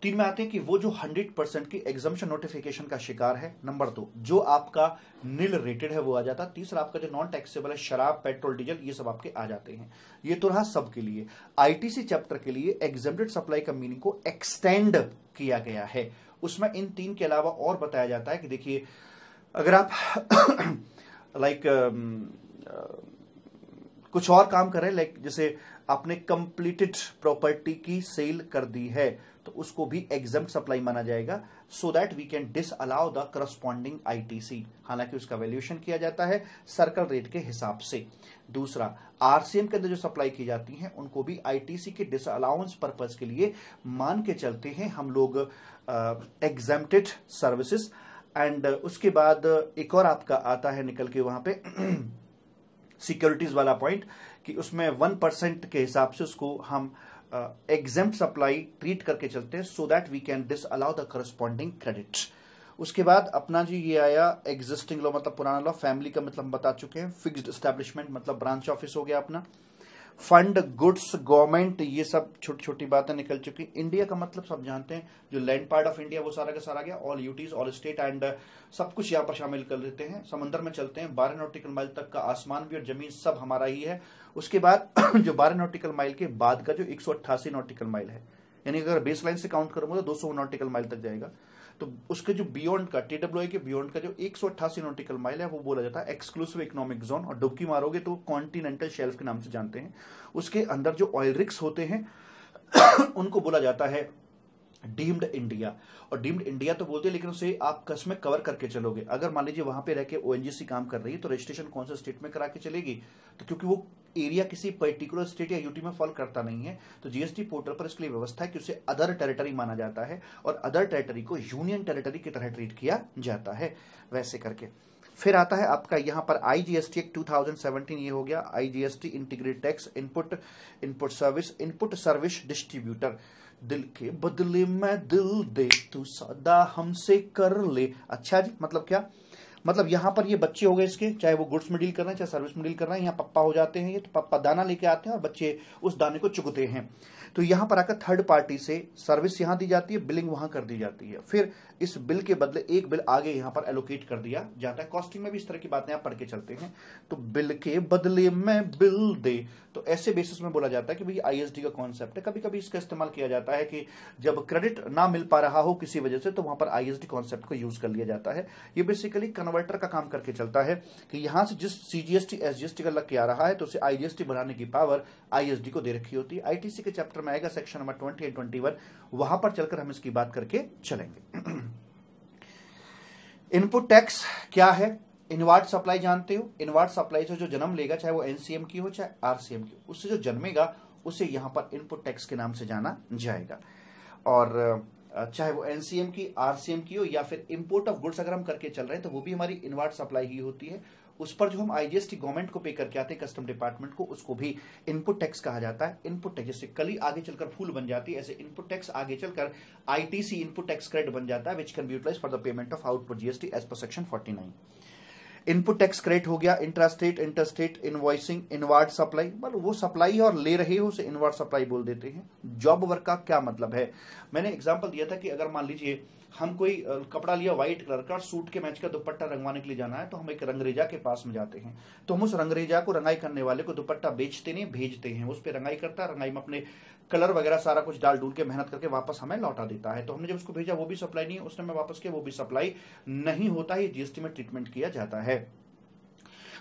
तीन में आते हैं कि वो जो 100 परसेंट की एग्जामेशन नोटिफिकेशन का शिकार है नंबर दो जो आपका नील रेटेड है वो आ जाता तीसरा आपका जो नॉन टैक्सेबल है शराब पेट्रोल डीजल ये सब आपके आ जाते हैं ये तो रहा सबके लिए आईटीसी चैप्टर के लिए एग्जामेड सप्लाई का मीनिंग को एक्सटेंड किया गया है उसमें इन तीन के अलावा और बताया जाता है कि देखिए अगर आप लाइक um, uh, कुछ और काम कर रहे हैं लाइक जैसे आपने कंप्लीटेड प्रॉपर्टी की सेल कर दी है तो उसको भी एग्जाम सप्लाई माना जाएगा so that we can disallow the corresponding ITC हालांकि उसका वैल्यूएशन किया जाता है सर्कल रेट के हिसाब से दूसरा आरसीएम के अंदर जो सप्लाई की जाती हैं उनको भी आईटीसी के डिस अलाउंस पर्पज के लिए मान के चलते हैं हम लोग एग्जेमटेड सर्विसेस एंड उसके बाद एक और आपका आता है निकल के वहां पे सिक्योरिटीज वाला पॉइंट कि उसमें वन परसेंट के हिसाब से उसको हम uh, एग्जाम सप्लाई ट्रीट करके चलते हैं so that we can disallow the corresponding credit उसके बाद अपना जी ये आया एग्जिस्टिंग लॉ मतलब पुराना लॉ फैमिली का मतलब बता चुके हैं फिक्स्ड एस्टेब्लिशमेंट मतलब ब्रांच ऑफिस हो गया अपना फंड गुड्स गवर्नमेंट ये सब छोटी छोटी बातें निकल चुकी इंडिया का मतलब सब जानते हैं जो लैंड पार्ट ऑफ इंडिया वो सारा का सारा गया all UTs all state and सब कुछ यहाँ पर शामिल कर लेते हैं समंदर में चलते हैं बारह नोटिकल माइल तक का आसमान भी और जमीन सब हमारा ही है उसके बाद जो बारह नोटिकल माइल के बाद का जो एक नोटिकल माइल है यानी अगर बेस लाइन से काउंट करूंगा तो दो नोटिकल माइल तक जाएगा तो उसके जो बियॉन्ड का टी के बियॉन्ड का जो एक नॉटिकल माइल है वो बोला जाता है एक्सक्लूसिव इकोनॉमिक जोन और डुबकी मारोगे तो कॉन्टिनेंटल शेल्फ के नाम से जानते हैं उसके अंदर जो ऑयल रिक्स होते हैं उनको बोला जाता है डीम्ड इंडिया और डीम्ड इंडिया तो बोलते हैं लेकिन उसे आप कस में कवर करके चलोगे अगर मान लीजिए वहां पे रह के ओएनजीसी काम कर रही है तो रजिस्ट्रेशन कौन से स्टेट में करा के चलेगी तो क्योंकि वो एरिया किसी पर्टिकुलर स्टेट या यूटी में फॉल करता नहीं है तो जीएसटी पोर्टल पर इसके लिए व्यवस्था है कि उसे अदर टेरिटरी माना जाता है और अदर टेरिटरी को यूनियन टेरिटरी की तरह ट्रीट किया जाता है वैसे करके फिर आता है आपका यहां पर I G S T act two thousand seventeen ये हो गया I G S T integrate tax input input service input service distributor दिल के बदले में दिल दे तू सदा हमसे कर ले अच्छा जी मतलब क्या मतलब यहाँ पर ये बच्चे हो गए इसके चाहे वो गुड्स में डील कर रहे हैं चाहे सर्विस में डील कर रहे हैं यहाँ पप्पा हो जाते हैं ये तो पप्पा दाना लेके आते हैं और बच्चे उस दाने को चुगते हैं तो यहाँ पर आकर थर्ड पार्टी से सर्विस यहाँ दी जाती है बिलिंग वहां कर दी जाती है फिर इस बिल के बदले एक बिल आगे यहां पर एलोकेट कर दिया जाता है कॉस्टिंग में भी इस तरह की बातें आप पढ़ के चलते हैं तो बिल के बदले में बिल दे तो ऐसे बेसिस में बोला जाता है कि भाई आईएसडी का कॉन्सेप्ट है कभी कभी इसका इस्तेमाल किया जाता है कि जब क्रेडिट ना मिल पा रहा हो किसी वजह से तो वहां पर आईएसडी कॉन्सेप्ट को यूज कर लिया जाता है ये बेसिकली कन्वर्टर का काम करके चलता है कि यहां से जिस सीजीएसटी एसजीएसटी का लग के आ रहा है तो उसे आईजीएसटी बनाने की पावर आईएसडी को दे रखी होती है आईटीसी के चैप्टर में आएगा section number twenty and twenty वहां पर चलकर हम इसकी बात करके चलेंगे इनपुट टैक्स क्या है इनवर्ट सप्लाई जानते हो इनवर्ट सप्लाई से जो जन्म लेगा चाहे वो एनसीएम की हो चाहे आरसीएम की उससे जो जन्मेगा उसे यहां पर इनपुट टैक्स के नाम से जाना जाएगा और चाहे वो एनसीएम की आरसीएम की हो या फिर इंपोर्ट ऑफ गुड्स अगर हम करके चल रहे हैं तो वो भी हमारी इनवर्ट सप्लाई ही होती है उस पर जो हम आईजीएसटी गवर्नमेंट को पे करके आते हैं कस्टम डिपार्टमेंट को उसको भी इनपुट टैक्स कहा जाता है इनपुट टैक्स जैसे कली आगे चलकर फूल बन जाती है ऐसे इनपुट टैक्स आगे चलकर आईटीसी इनपुट टैक्स क्रेडिट बन जाता है which can be utilize for the payment of output GST as per section forty input tax credit हो गया intrastate interstate invoicing inward supply मतलब वो सप्लाई है और ले रहे हो उसे इनवर्ड सप्लाई बोल देते हैं जॉब वर्क का क्या मतलब है मैंने एग्जाम्पल दिया था कि अगर मान लीजिए हम कोई कपड़ा लिया व्हाइट कलर का सूट के मैच का दुपट्टा रंगवाने के लिए जाना है तो हम एक रंगरेजा के पास में जाते हैं तो हम उस रंगरेजा को रंगाई करने वाले को दुपट्टा बेचते नहीं भेजते हैं उस पर रंगाई करता है रंगाई में अपने कलर वगैरह सारा कुछ डाल डूल के मेहनत करके वापस हमें लौटा देता है तो हमने जब उसको भेजा वो भी सप्लाई नहीं उसने समय वापस किया वो भी सप्लाई नहीं होता है जीएसटी में ट्रीटमेंट किया जाता है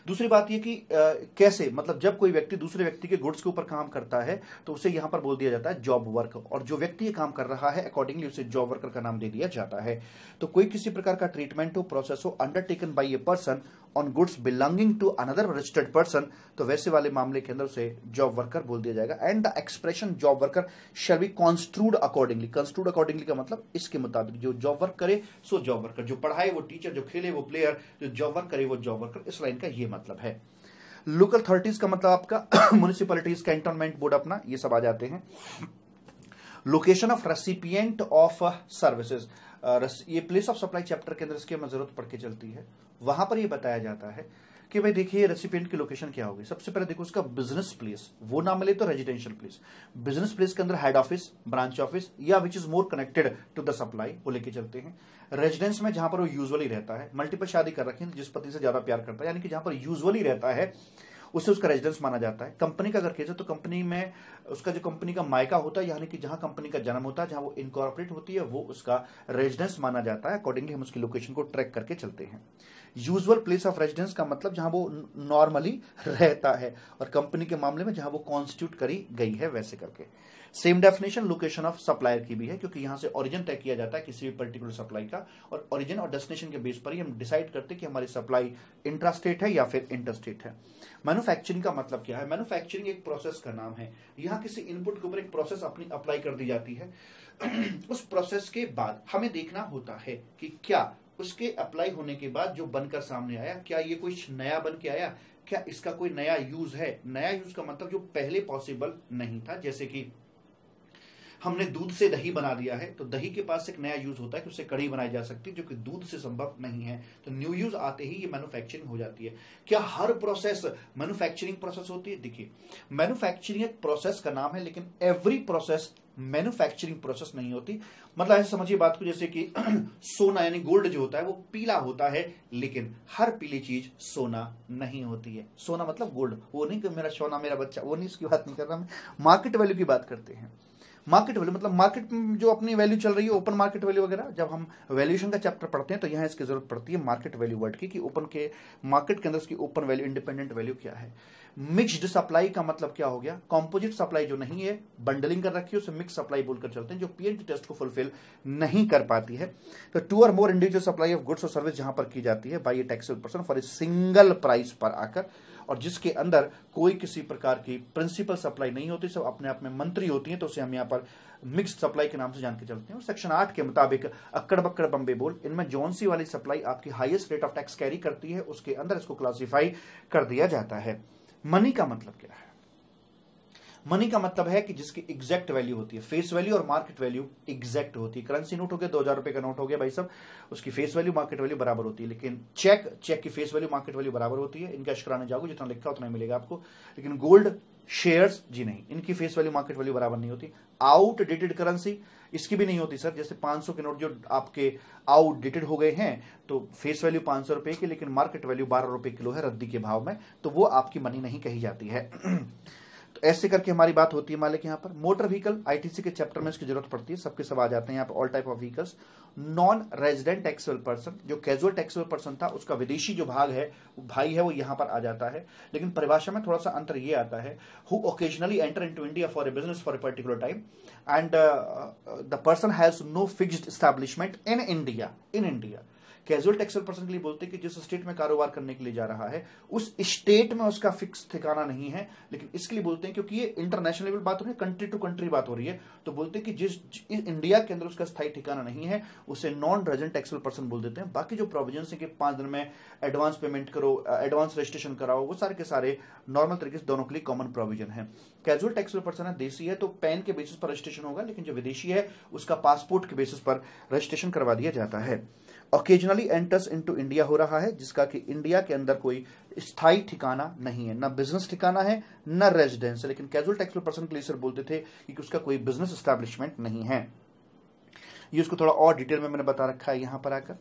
दूसरी बात ये कि आ, कैसे मतलब जब कोई व्यक्ति दूसरे व्यक्ति के गुड्स के ऊपर काम करता है तो उसे यहां पर बोल दिया जाता है जॉब वर्क और जो व्यक्ति ये काम कर रहा है अकॉर्डिंगली उसे जॉब वर्कर का नाम दे दिया जाता है तो कोई किसी प्रकार का ट्रीटमेंट हो प्रोसेस हो undertaken by a person on goods belonging to another registered person तो वैसे वाले मामले के अंदर उसे जॉब वर्कर बोल दिया जाएगा and the expression job worker shall be construed accordingly construed accordingly का मतलब इसके मुताबिक जो जॉब वर्क करे सो जॉब वर्कर जो पढ़ाए वो टीचर जो खेले वो प्लेयर जो जॉब वर्क करे वो जॉब वर्कर इस लाइन का ये मतलब है लोकल अथॉरिटीज का मतलब आपका म्यूनिसिपैलिटीज कैंटोनमेंट बोर्ड अपना ये सब आ जाते हैं location of recipient of services ये प्लेस ऑफ सप्लाई चैप्टर के अंदर इसकी हमें जरूरत पड़ के चलती है वहां पर ये बताया जाता है कि भाई देखिए रेसिपेंट की लोकेशन क्या होगी सबसे पहले देखो उसका बिजनेस प्लेस वो ना मिले तो रेजिडेंशियल प्लेस बिजनेस प्लेस के अंदर हेड ऑफिस ब्रांच ऑफिस या which is more connected to the supply वो लेके चलते हैं रेजिडेंस में जहां पर वो यूजुअली रहता है मल्टीपल शादी कर रखी है जिस पति से ज्यादा प्यार करता है यानी कि जहां पर यूजुअली रहता है उसे उसका रेजिडेंस माना जाता है कंपनी का अगर केस है तो कंपनी में उसका जो कंपनी का मायका होता है यानी कि जहां कंपनी का जन्म होता है जहां वो इनकॉर्पोरेट होती है वो उसका रेजिडेंस माना जाता है अकॉर्डिंगली हम उसकी लोकेशन को ट्रैक करके चलते हैं यूजुअल प्लेस ऑफ रेजिडेंस का मतलब जहां वो नॉर्मली रहता है और कंपनी के मामले में जहां वो कॉन्स्टिट्यूट करी गई है वैसे करके same definition location of supplier की भी है क्योंकि यहां से ओरिजिन तय किया जाता है किसी भी पर्टिकुलर सप्लाई का और ओरिजिन और डेस्टिनेशन के बेस पर ही हम डिसाइड करते हैं कि हमारी सप्लाई इंट्रास्टेट है या फिर इंटरस्टेट है मैन्युफैक्चरिंग का मतलब क्या है मैन्युफैक्चरिंग एक प्रोसेस का नाम है यहाँ किसी इनपुट के ऊपर एक प्रोसेस अपनी अप्लाई कर दी जाती है उस प्रोसेस के बाद हमें देखना होता है कि क्या उसके अप्लाई होने के बाद जो बनकर सामने आया क्या ये कुछ नया बन के आया क्या इसका कोई नया यूज है नया यूज का मतलब जो पहले पॉसिबल नहीं था जैसे कि हमने दूध से दही बना दिया है तो दही के पास एक नया यूज होता है कि उससे कड़ी बनाई जा सकती है जो कि दूध से संभव नहीं है तो न्यू यूज आते ही ये मैन्युफैक्चरिंग हो जाती है क्या हर प्रोसेस मैन्युफैक्चरिंग प्रोसेस होती है देखिए मैन्युफैक्चरिंग एक प्रोसेस का नाम है लेकिन एवरी प्रोसेस मैन्युफैक्चरिंग प्रोसेस नहीं होती मतलब ऐसे समझिए बात को जैसे कि सोना यानी गोल्ड जो होता है वो पीला होता है लेकिन हर पीली चीज सोना नहीं होती है सोना मतलब गोल्ड वो नहीं कि मेरा सोना मेरा बच्चा वो नहीं उसकी बात नहीं कर रहा मैं मार्केट वैल्यू की बात करते हैं मार्केट वैल्यू मतलब मार्केट जो अपनी वैल्यू चल रही है ओपन मार्केट वैल्यू वगैरह जब हम वैल्यूएशन का चैप्टर पढ़ते हैं तो यहाँ इसकी जरूरत पड़ती है मार्केट वैल्यू वर्ड की कि ओपन के मार्केट के अंदर उसकी ओपन वैल्यू इंडिपेंडेंट वैल्यू क्या है मिक्सड सप्लाई का मतलब क्या हो गया कॉम्पोजिट सप्लाई जो नहीं है बंडलिंग कर रखी है उसे मिक्स सप्लाई बोलकर चलते हैं जो पीएनटी टेस्ट को फुलफिल नहीं कर पाती है तो टू और more individual supply of goods और सर्विस जहां पर की जाती है by a taxable person for a single price पर आकर और जिसके अंदर कोई किसी प्रकार की प्रिंसिपल सप्लाई नहीं होती सब अपने आप में मंत्री होती है तो उसे हम यहाँ पर मिक्स्ड सप्लाई के नाम से जान के चलते हैं और सेक्शन आठ के मुताबिक अक्कड़ बक्कड़ बम्बे बोल इनमें जोनसी वाली सप्लाई आपकी highest rate of tax carry करती है उसके अंदर इसको क्लासिफाई कर दिया जाता है मनी का मतलब क्या है मनी का मतलब है कि जिसकी एग्जैक्ट वैल्यू होती है फेस वैल्यू और मार्केट वैल्यू एग्जैक्ट होती है करेंसी नोट हो गया दो हजार रुपए का नोट हो गया भाई साहब उसकी फेस वैल्यू मार्केट वैल्यू बराबर होती है लेकिन चेक चेक की फेस वैल्यू मार्केट वैल्यू बराबर होती है इनका कराने जाओगे जितना लिखा उतना मिलेगा आपको लेकिन गोल्ड शेयर्स जी नहीं इनकी फेस वैल्यू मार्केट वैल्यू बराबर नहीं होती आउटडेटेड करेंसी इसकी भी नहीं होती सर जैसे 500 के नोट जो आपके आउटडेटेड हो गए हैं तो फेस वैल्यू पांच सौ रुपए की लेकिन मार्केट वैल्यू बारह रुपए किलो है रद्दी के भाव में तो वो आपकी मनी नहीं कही जाती है तो ऐसे करके हमारी बात होती है मालिक यहाँ पर मोटर व्हीकल आईटीसी के चैप्टर में इसकी जरूरत पड़ती है सबके सब आ जाते हैं यहाँ पर all type of vehicles non resident taxable person जो कैजुअल टैक्सेबल पर्सन था उसका विदेशी जो भाग है भाई है वो यहां पर आ जाता है लेकिन परिभाषा में थोड़ा सा अंतर ये आता है who occasionally enter into India for a business for a particular time and the person has no fixed establishment in India in India casual taxable person के लिए बोलते हैं कि जिस स्टेट में कारोबार करने के लिए जा रहा है उस स्टेट में उसका फिक्स ठिकाना नहीं है लेकिन इसके लिए बोलते हैं क्योंकि ये इंटरनेशनल लेवल बात हो रही है कंट्री टू कंट्री बात हो रही है तो बोलते हैं कि जिस इंडिया के अंदर उसका स्थायी ठिकाना नहीं है उसे नॉन रेजेंट टैक्सल पर्सन बोल देते हैं बाकी जो प्रोविजन है कि पांच दिन में एडवांस पेमेंट करो एडवांस रजिस्ट्रेशन कराओ वो सारे के सारे नॉर्मल तरीके से दोनों के लिए कॉमन प्रोविजन है कैजुअल टैक्सल पर्सन है देसी है तो पैन के बेसिस पर रजिस्ट्रेशन होगा लेकिन जो विदेशी है उसका पासपोर्ट के बेसिस पर रजिस्ट्रेशन करवा दिया जाता है ओकेजनली एंटर्स इनटू इंडिया हो रहा है जिसका कि इंडिया के अंदर कोई स्थायी ठिकाना नहीं है ना बिजनेस ठिकाना है ना रेजिडेंस लेकिन कैजुअल टैक्स पर्सन के लिए सर बोलते थे कि उसका कोई बिजनेस स्टैब्लिशमेंट नहीं है ये उसको थोड़ा और डिटेल में मैंने बता रखा है यहां पर आकर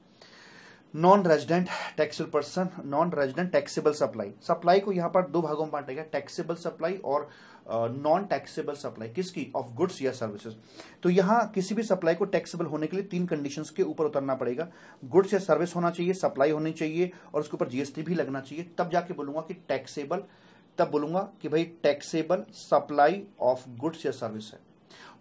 non resident taxable person non resident taxable supply supply को यहां पर दो भागों में बांटा गया टैक्सेबल सप्लाई और नॉन टैक्सेबल सप्लाई किसकी ऑफ गुड्स या सर्विसेज तो यहां किसी भी सप्लाई को टैक्सेबल होने के लिए तीन कंडीशंस के ऊपर उतरना पड़ेगा गुड्स या सर्विस होना चाहिए सप्लाई होनी चाहिए और उसके ऊपर जीएसटी भी लगना चाहिए तब जाके बोलूंगा कि टैक्सेबल तब बोलूंगा कि भाई टैक्सेबल सप्लाई ऑफ गुड्स या सर्विस है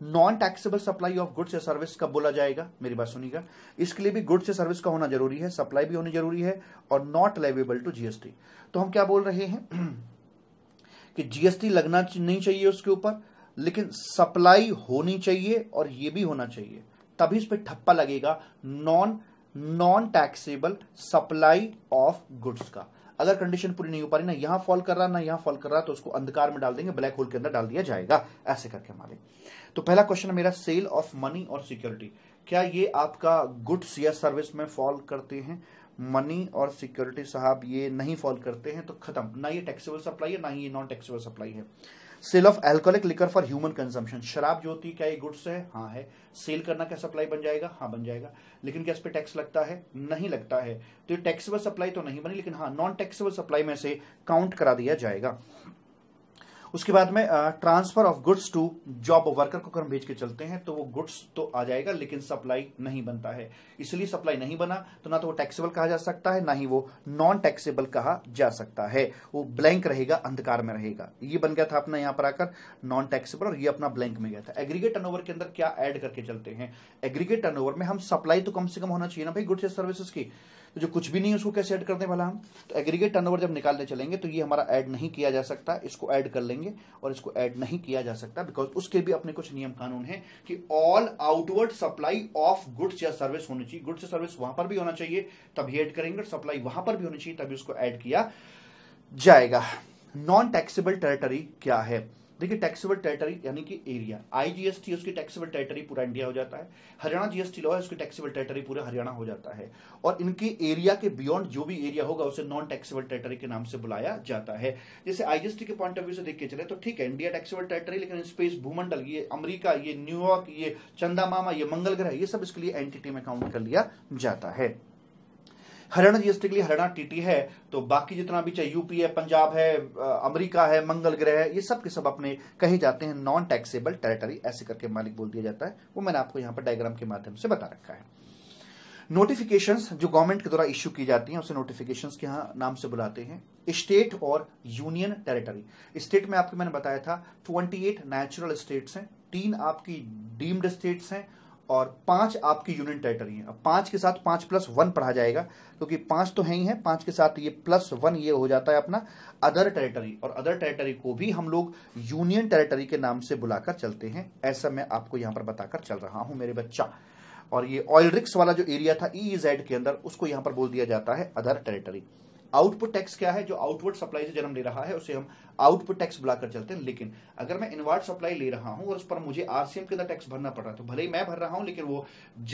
non taxable supply of goods या सर्विस कब बोला जाएगा मेरी बात सुनिएगा इसके लिए भी गुड्स या सर्विस का होना जरूरी है सप्लाई भी होनी जरूरी है और नॉट लेवेबल टू जीएसटी तो हम क्या बोल रहे हैं कि जीएसटी लगना नहीं चाहिए उसके ऊपर लेकिन सप्लाई होनी चाहिए और यह भी होना चाहिए तभी इस पर ठप्पा लगेगा non non taxable supply of goods का अगर कंडीशन पूरी नहीं हो पा रही ना यहां फॉल कर रहा ना यहां फॉल कर रहा तो उसको अंधकार में डाल देंगे ब्लैक होल के अंदर डाल दिया जाएगा ऐसे करके हमारे तो पहला क्वेश्चन मेरा सेल ऑफ मनी और सिक्योरिटी क्या ये आपका गुड्स या सर्विस में फॉल करते हैं मनी और सिक्योरिटी साहब ये नहीं फॉल करते हैं तो खत्म ना ये टैक्सेबल सप्लाई है ना ही ये नॉन टैक्सेबल सप्लाई है sale of alcoholic liquor for human consumption शराब जो होती है क्या ये गुड्स है हाँ है सेल करना क्या सप्लाई बन जाएगा हाँ बन जाएगा लेकिन क्या इस पर टैक्स लगता है नहीं लगता है तो ये टैक्सेबल सप्लाई तो नहीं बनी लेकिन हाँ नॉन टैक्सेबल सप्लाई में से काउंट करा दिया जाएगा उसके बाद में transfer of goods to job worker को अगर हम भेज के चलते हैं तो वो गुड्स तो आ जाएगा लेकिन सप्लाई नहीं बनता है इसलिए सप्लाई नहीं बना तो ना तो वो टैक्सेबल कहा जा सकता है ना ही वो नॉन टैक्सेबल कहा जा सकता है वो ब्लैंक रहेगा अंधकार में रहेगा ये बन गया था अपना यहां पर आकर नॉन टैक्सेबल और ये अपना ब्लैंक में गया था एग्रीगेट टर्न के अंदर क्या एड करके चलते हैं एग्रीगेट टर्न में हम सप्लाई तो कम से कम होना चाहिए ना भाई गुड्स या सर्विसेज की तो जो कुछ भी नहीं उसको कैसे ऐड करने वाला हम तो एग्रीगेट टर्नओवर जब निकालने चलेंगे तो ये हमारा ऐड नहीं किया जा सकता इसको ऐड कर लेंगे और इसको ऐड नहीं किया जा सकता बिकॉज उसके भी अपने कुछ नियम कानून है कि all outward supply of goods या सर्विस होनी चाहिए गुड्स या सर्विस वहां पर भी होना चाहिए तभी एड करेंगे सप्लाई वहां पर भी होनी चाहिए तभी उसको एड किया जाएगा नॉन टैक्सेबल टेरिटरी क्या है देखिए टैक्सेबल टेरिटरी यानी कि एरिया आईजीएसटी उसकी टैक्सेबल टेरिटरी पूरा इंडिया हो जाता है हरियाणा जीएसटी लॉ है उसकी टैक्सेबल टेरिटरी पूरा हरियाणा हो जाता है और इनके एरिया के बियॉन्ड जो भी एरिया होगा उसे नॉन टैक्सेबल टेरिटरी के नाम से बुलाया जाता है जैसे आईजीएसटी के पॉइंट ऑफ व्यू से देख के चले तो ठीक है इंडिया टैक्सेबल टेरिटरी लेकिन स्पेस भूमंडल ये अमरीका ये न्यूयॉर्क ये चंदा मामा ये मंगल ग्रह ये सब इसके लिए एंटिटी में काउंट कर लिया जाता है हरियाणा जीएसटी के लिए हरियाणा टीटी है तो बाकी जितना भी चाहे यूपी है पंजाब है अमेरिका है मंगल ग्रह है ये सब के सब अपने कहे जाते हैं नॉन टैक्सेबल टेरिटरी ऐसे करके मालिक बोल दिया जाता है वो मैंने आपको यहाँ पर डायग्राम के माध्यम से बता रखा है नोटिफिकेशन जो गवर्नमेंट के द्वारा इश्यू की जाती हैं उसे नोटिफिकेशन के यहाँ नाम से बुलाते हैं स्टेट और यूनियन टेरिटरी स्टेट में आपको मैंने बताया था 28 नेचुरल स्टेट्स हैं तीन आपकी डीम्ड स्टेट्स हैं और पांच आपकी यूनियन टेरिटरी है अब पांच के साथ पांच प्लस वन पढ़ा जाएगा क्योंकि तो पांच तो है ही है पांच के साथ ये प्लस वन ये हो जाता है अपना अदर टेरिटरी और अदर टेरिटरी को भी हम लोग यूनियन टेरिटरी के नाम से बुलाकर चलते हैं ऐसा मैं आपको यहां पर बताकर चल रहा हूं मेरे बच्चा और ये ऑयल रिक्स वाला जो एरिया था ई e जेड के अंदर उसको यहां पर बोल दिया जाता है अदर टेरिटरी आउटपुट टैक्स क्या है जो आउटवर्ड सप्लाई से जन्म ले रहा है उसे हम आउटपुट टैक्स बुलाकर चलते हैं लेकिन अगर मैं इनवर्ड सप्लाई ले रहा हूं और उस पर मुझे आरसीएम के अंदर टैक्स भरना पड़ रहा है तो भले ही मैं भर रहा हूं लेकिन वो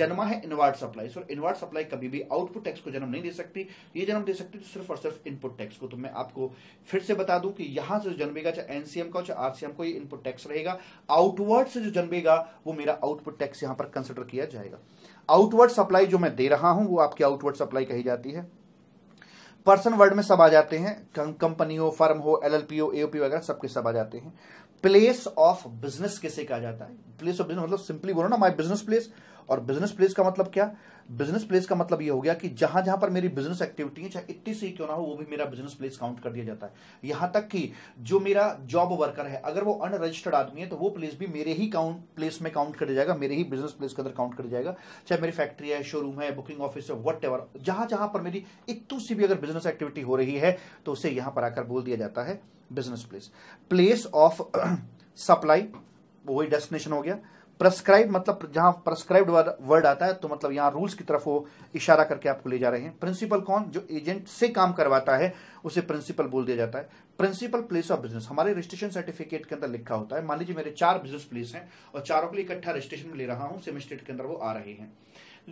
जन्मा है इनवर्ड सप्लाई और इनवर्ड सप्लाई कभी भी आउटपुट टैक्स को जन्म नहीं दे सकती ये जन्म दे सकती तो सिर्फ और सिर्फ इनपुट टैक्स को तो मैं आपको फिर से बता दूं कि यहां से जो जन्मेगा चाहे एनसीएम का चाहे आरसीएम को ये इनपुट टैक्स रहेगा आउटवर्ड से जो जन्मेगा वो मेरा आउटपुट टैक्स यहां पर कंसिडर किया जाएगा आउटवर्ड सप्लाई जो मैं दे रहा हूं वो आपकी आउटवर्ड सप्लाई कही जाती है पर्सन वर्ड में सब आ जाते हैं कंपनी हो फर्म हो एल हो एओपी वगैरह सबके सब आ जाते हैं प्लेस ऑफ बिजनेस किसे कहा जाता है प्लेस ऑफ बिजनेस मतलब सिंपली बोलो ना माई बिजनेस प्लेस और बिजनेस प्लेस का मतलब क्या बिजनेस प्लेस का मतलब ये हो गया कि जहां जहां पर मेरी बिजनेस एक्टिविटी है चाहे इतनी सी क्यों ना हो वो भी मेरा बिजनेस प्लेस काउंट कर दिया जाता है यहां तक कि जो मेरा जॉब वर्कर है अगर वो अनरजिस्टर्ड आदमी है तो वो प्लेस भी मेरे ही काउंट प्लेस में काउंट कर जाएगा मेरे ही बिजनेस प्लेस के अंदर काउंट कर जाएगा चाहे मेरी फैक्ट्री है शोरूम है बुकिंग ऑफिस है वट जहां जहां पर मेरी इतू सी भी अगर बिजनेस एक्टिविटी हो रही है तो उसे यहां पर आकर बोल दिया जाता है business place place of supply वही डेस्टिनेशन हो गया प्रस्क्राइब मतलब जहां प्रस्क्राइब वर्ड आता है तो मतलब यहां रूल्स की तरफ वो इशारा करके आपको ले जा रहे हैं प्रिंसिपल कौन जो एजेंट से काम करवाता है उसे प्रिंसिपल बोल दिया जाता है प्रिंसिपल प्लेस ऑफ बिजनेस हमारे रजिस्ट्रेशन सर्टिफिकेट के अंदर लिखा होता है मान लीजिए मेरे चार बिजनेस प्लेस हैं और चारों के लिए इकट्ठा रजिस्ट्रेशन ले रहा हूं सेमिस्टेट स्टेट के अंदर वो आ रहे हैं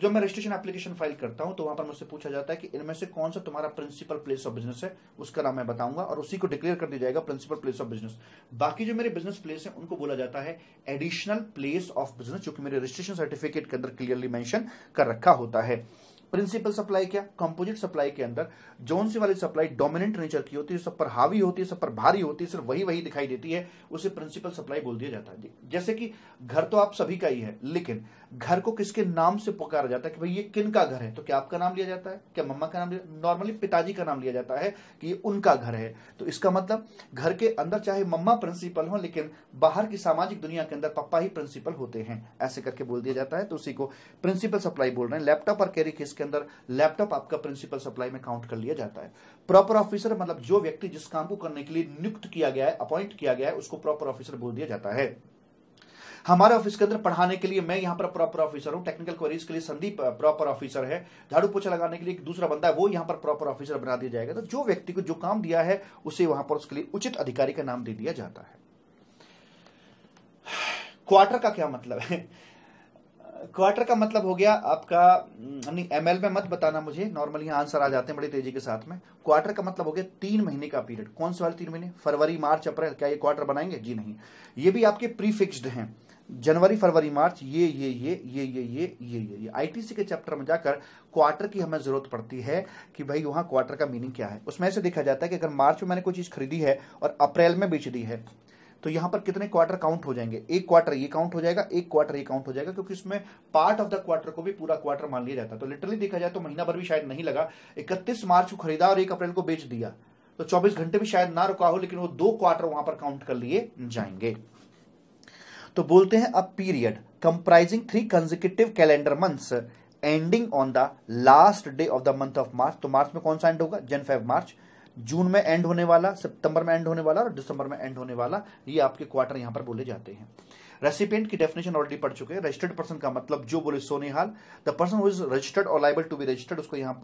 जब मैं रजिस्ट्रेशन एप्लीकेशन फाइल करता हूं तो वहां पर मुझसे पूछा जाता है कि इनमें से कौन सा तुम्हारा प्रिंसिपल प्लेस ऑफ बिजनेस है उसका नाम मैं बताऊंगा और उसी को डिक्लेयर कर दिया जाएगा प्रिंसिपल प्लेस ऑफ बिजनेस बाकी जो मेरे बिजनेस प्लेस है उनको बोला जाता है एडिशनल प्लेस ऑफ बिजनेस जो कि मेरे रजिस्ट्रेशन सर्टिफिकेट के अंदर क्लियरली मैंशन कर रखा होता है प्रिंसिपल सप्लाई क्या कंपोजिट सप्लाई के अंदर जोन से वाली सप्लाई डोमिनेंट नेचर की होती है सब पर हावी होती है सब पर भारी होती है सिर्फ वही वही दिखाई देती है उसे प्रिंसिपल सप्लाई बोल दिया जाता है जैसे कि घर तो आप सभी का ही है लेकिन घर को किसके नाम से पुकारा जाता है कि भाई ये किन का घर है तो क्या आपका नाम लिया जाता है क्या मम्मा का नाम लिया नॉर्मली पिताजी का नाम लिया जाता है कि ये उनका घर है तो इसका मतलब घर के अंदर चाहे मम्मा प्रिंसिपल हो लेकिन बाहर की सामाजिक दुनिया के अंदर पप्पा ही प्रिंसिपल होते हैं ऐसे करके बोल दिया जाता है तो उसी को प्रिंसिपल सप्लाई बोल रहे हैं लैपटॉप और कैरी केस जिसके अंदर लैपटॉप आपका प्रिंसिपल सप्लाई में काउंट कर लिया जाता है प्रॉपर ऑफिसर मतलब जो व्यक्ति जिस काम को करने के लिए नियुक्त किया गया है अपॉइंट किया गया है उसको प्रॉपर ऑफिसर बोल दिया जाता है हमारे ऑफिस के अंदर पढ़ाने के लिए मैं यहाँ पर प्रॉपर ऑफिसर हूँ टेक्निकल क्वेरीज के लिए संदीप प्रॉपर ऑफिसर है झाड़ू पोछा लगाने के लिए एक दूसरा बंदा है वो यहाँ पर प्रॉपर ऑफिसर बना दिया जाएगा तो जो व्यक्ति को जो काम दिया है उसे वहां पर उसके लिए उचित अधिकारी का नाम दे दिया जाता है क्वार्टर का क्या मतलब है क्वार्टर का मतलब हो गया आपका हम्म, नहीं एम में मत बताना मुझे नॉर्मली यहाँ आंसर आ जाते हैं बड़ी तेजी के साथ में क्वार्टर का मतलब हो गया तीन महीने का पीरियड कौन सा वाले तीन महीने फरवरी मार्च अप्रैल क्या ये क्वार्टर बनाएंगे जी नहीं ये भी आपके प्रीफिक्स्ड हैं जनवरी फरवरी मार्च ये ये ये ये ये ये ये ये ये आईटीसी के चैप्टर में जाकर क्वार्टर की हमें जरूरत पड़ती है कि भाई वहां क्वार्टर का मीनिंग क्या है उसमें ऐसे देखा जाता है कि अगर मार्च में मैंने कोई चीज खरीदी है और अप्रैल में बेच दी है तो यहां पर कितने क्वार्टर काउंट हो जाएंगे एक क्वार्टर ये काउंट हो जाएगा एक क्वार्टर ये काउंट हो जाएगा क्योंकि इसमें पार्ट ऑफ द क्वार्टर को भी पूरा क्वार्टर मान लिया जाता है तो लिटरली देखा जाए तो महीना भर भी शायद नहीं लगा इकतीस मार्च को खरीदा और एक अप्रैल को बेच दिया तो चौबीस घंटे भी शायद ना रुका हो लेकिन वो दो क्वार्टर वहां पर काउंट कर लिए जाएंगे तो बोलते हैं अब period comprising three consecutive calendar months ending on the last day of the month of March तो मार्च में कौन सा एंड होगा जन फाइव मार्च जून में एंड होने वाला सितंबर में एंड होने वाला और दिसंबर में एंड होने वाला ये आपके क्वार्टर यहां पर बोले जाते हैं रेसिपेंट की डेफिनेशन ऑलरेडी पढ़ चुके हैं रजिस्टर्ड पर्सन का मतलब जो बोले सोनेहाल the person who is registered और लाइबल टू बी रजिस्टर्ड उसको यहाँ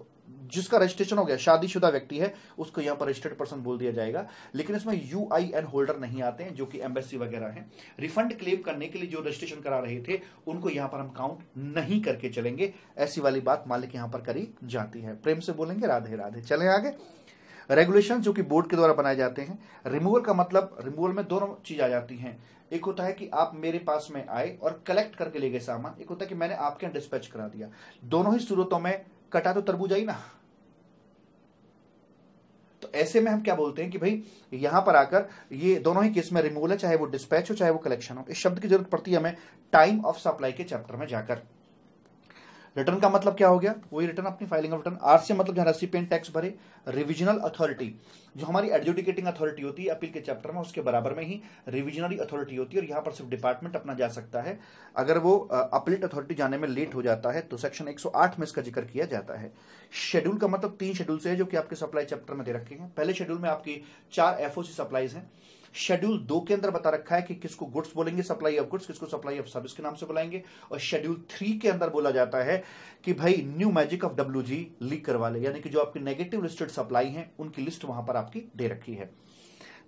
जिसका रजिस्ट्रेशन हो गया शादीशुदा व्यक्ति है उसको यहाँ पर रजिस्टर्ड पर्सन बोल दिया जाएगा लेकिन इसमें यू आई एन होल्डर नहीं आते हैं जो कि एम्बेसी वगैरह हैं रिफंड क्लेम करने के लिए जो रजिस्ट्रेशन करा रहे थे उनको यहाँ पर हम काउंट नहीं करके चलेंगे ऐसी वाली बात मालिक यहाँ पर करी जाती है प्रेम से बोलेंगे राधे राधे चले आगे रेगुलेशन जो कि बोर्ड के द्वारा बनाए जाते हैं रिमूवल का मतलब रिमूवल में दोनों चीज आ जाती हैं एक होता है कि आप मेरे पास में आए और कलेक्ट करके ले गए सामान एक होता है कि मैंने आपके यहां डिस्पैच करा दिया दोनों ही सूरतों में कटा तो तरबूज आई ना तो ऐसे में हम क्या बोलते हैं कि भाई यहां पर आकर ये दोनों ही केस में रिमूवल है चाहे वो डिस्पैच हो चाहे वो कलेक्शन हो इस शब्द की जरूरत पड़ती है हमें टाइम ऑफ सप्लाई के चैप्टर में जाकर रिटर्न का मतलब क्या हो गया वही रिटर्न अपनी फाइलिंग रिटर्न आरसीएम मतलब जहां रेसिपियन टैक्स भरे रिविजनल अथॉरिटी जो हमारी एडजुडिकेटिंग अथॉरिटी होती है अपील के चैप्टर में उसके बराबर में ही रिविजनरी अथॉरिटी होती है और यहाँ पर सिर्फ डिपार्टमेंट अपना जा सकता है अगर वो अपीलेट अथॉरिटी जाने में लेट हो जाता है तो सेक्शन 108 में इसका जिक्र किया जाता है शेड्यूल का मतलब तीन शेड्यूल से है जो कि आपके सप्लाई चैप्टर में दे रखे हैं पहले शेड्यूल में आपकी चार एफओसी सप्लाईज हैं शेड्यूल दो के अंदर बता रखा है कि किसको गुड्स बोलेंगे सप्लाई ऑफ गुड्स किसको सप्लाई ऑफ सर्विस के नाम से बुलाएंगे और शेड्यूल थ्री के अंदर बोला जाता है कि भाई न्यू मैजिक ऑफ डब्ल्यू लीक करवा ले यानी कि जो आपकी नेगेटिव लिस्टेड सप्लाई है उनकी लिस्ट वहां पर आपकी दे रखी है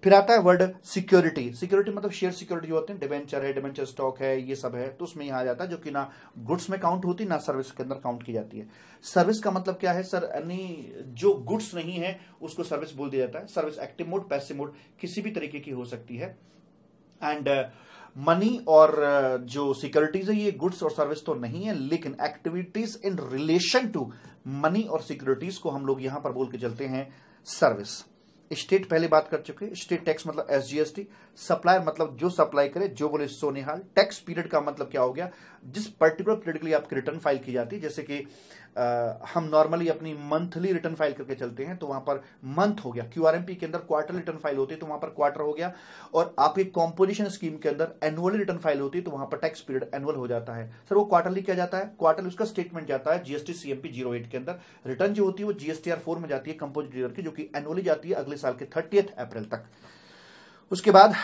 फिर आता है वर्ड सिक्योरिटी सिक्योरिटी मतलब शेयर सिक्योरिटी जो होते हैं डिवेंचर है डिवेंचर स्टॉक है ये सब है तो उसमें यहां आ जाता है जो कि ना गुड्स में काउंट होती ना सर्विस के अंदर काउंट की जाती है सर्विस का मतलब क्या है सर यानी जो गुड्स नहीं है उसको सर्विस बोल दिया जाता है service active mode passive mode किसी भी तरीके की हो सकती है एंड मनी uh, और uh, जो सिक्योरिटीज है ये गुड्स और सर्विस तो नहीं है लेकिन activities in relation to money और सिक्योरिटीज को हम लोग यहां पर बोल के चलते हैं सर्विस स्टेट पहले बात कर चुके हैं स्टेट टैक्स मतलब एसजीएसटी सप्लायर मतलब जो सप्लाई करे जो बोले सो निहाल टैक्स पीरियड का मतलब क्या हो गया जिस पर्टिकुलर पीरियड के लिए आपकी रिटर्न फाइल की जाती है जैसे कि आ, हम नॉर्मली अपनी मंथली रिटर्न फाइल करके चलते हैं तो वहां पर मंथ हो गया क्यू के अंदर क्वार्टर रिटर्न फाइल होती है तो वहां पर क्वार्टर हो गया और आपकी कॉम्पोजिशन स्कीम के अंदर एनुअली रिटर्न फाइल होती है तो वहां पर टैक्स पीरियड एनुअल हो जाता है सर वो क्वार्टरली क्या जाता है क्वार्टरली उसका स्टेटमेंट जाता है जीएसटी सीएमपी जीरो एट के अंदर रिटर्न जो होती है वो जीएसटीआर फोर में जाती है कंपोजिट ईयर की जो कि एनुअली जाती है अगले साल के थर्टीएथ अप्रैल तक उसके बाद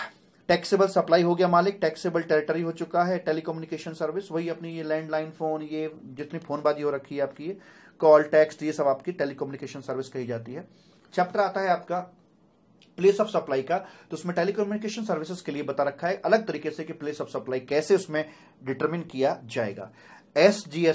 टैक्सेबल सप्लाई हो गया मालिक टैक्सेबल टेरिटरी हो चुका है टेलीकम्युनिकेशन सर्विस वही अपनी ये लैंडलाइन फोन ये जितनी फोनबाजी हो रखी है आपकी ये कॉल टेक्स्ट ये सब आपकी टेलीकम्युनिकेशन सर्विस कही जाती है चैप्टर आता है आपका प्लेस ऑफ सप्लाई का तो उसमें टेलीकम्युनिकेशन सर्विसेज के लिए बता रखा है अलग तरीके से कि प्लेस ऑफ सप्लाई कैसे उसमें डिटरमिन किया जाएगा एस टी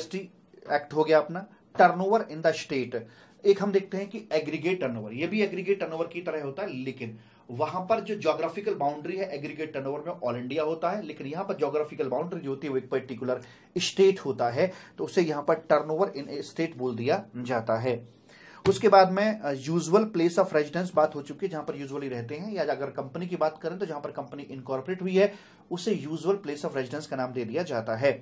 एक्ट हो गया अपना टर्नओवर इन द स्टेट एक हम देखते हैं कि एग्रीगेट टर्नओवर ये भी एग्रीगेट टर्नओवर की तरह होता है लेकिन वहां पर जो ज्योग्राफिकल बाउंड्री है एग्रीगेट टर्नओवर में ऑल इंडिया होता है लेकिन यहां पर जोग्राफिकल बाउंड्री जो होती है वो एक पर्टिकुलर स्टेट होता है तो उसे यहां पर टर्नओवर इन स्टेट बोल दिया जाता है उसके बाद में यूजुअल प्लेस ऑफ रेजिडेंस बात हो चुकी है जहां पर यूजुअली रहते हैं या अगर कंपनी की बात करें तो जहां पर कंपनी इनकॉर्पोरेट हुई है उसे यूजुअल प्लेस ऑफ रेजिडेंस का नाम दे दिया जाता है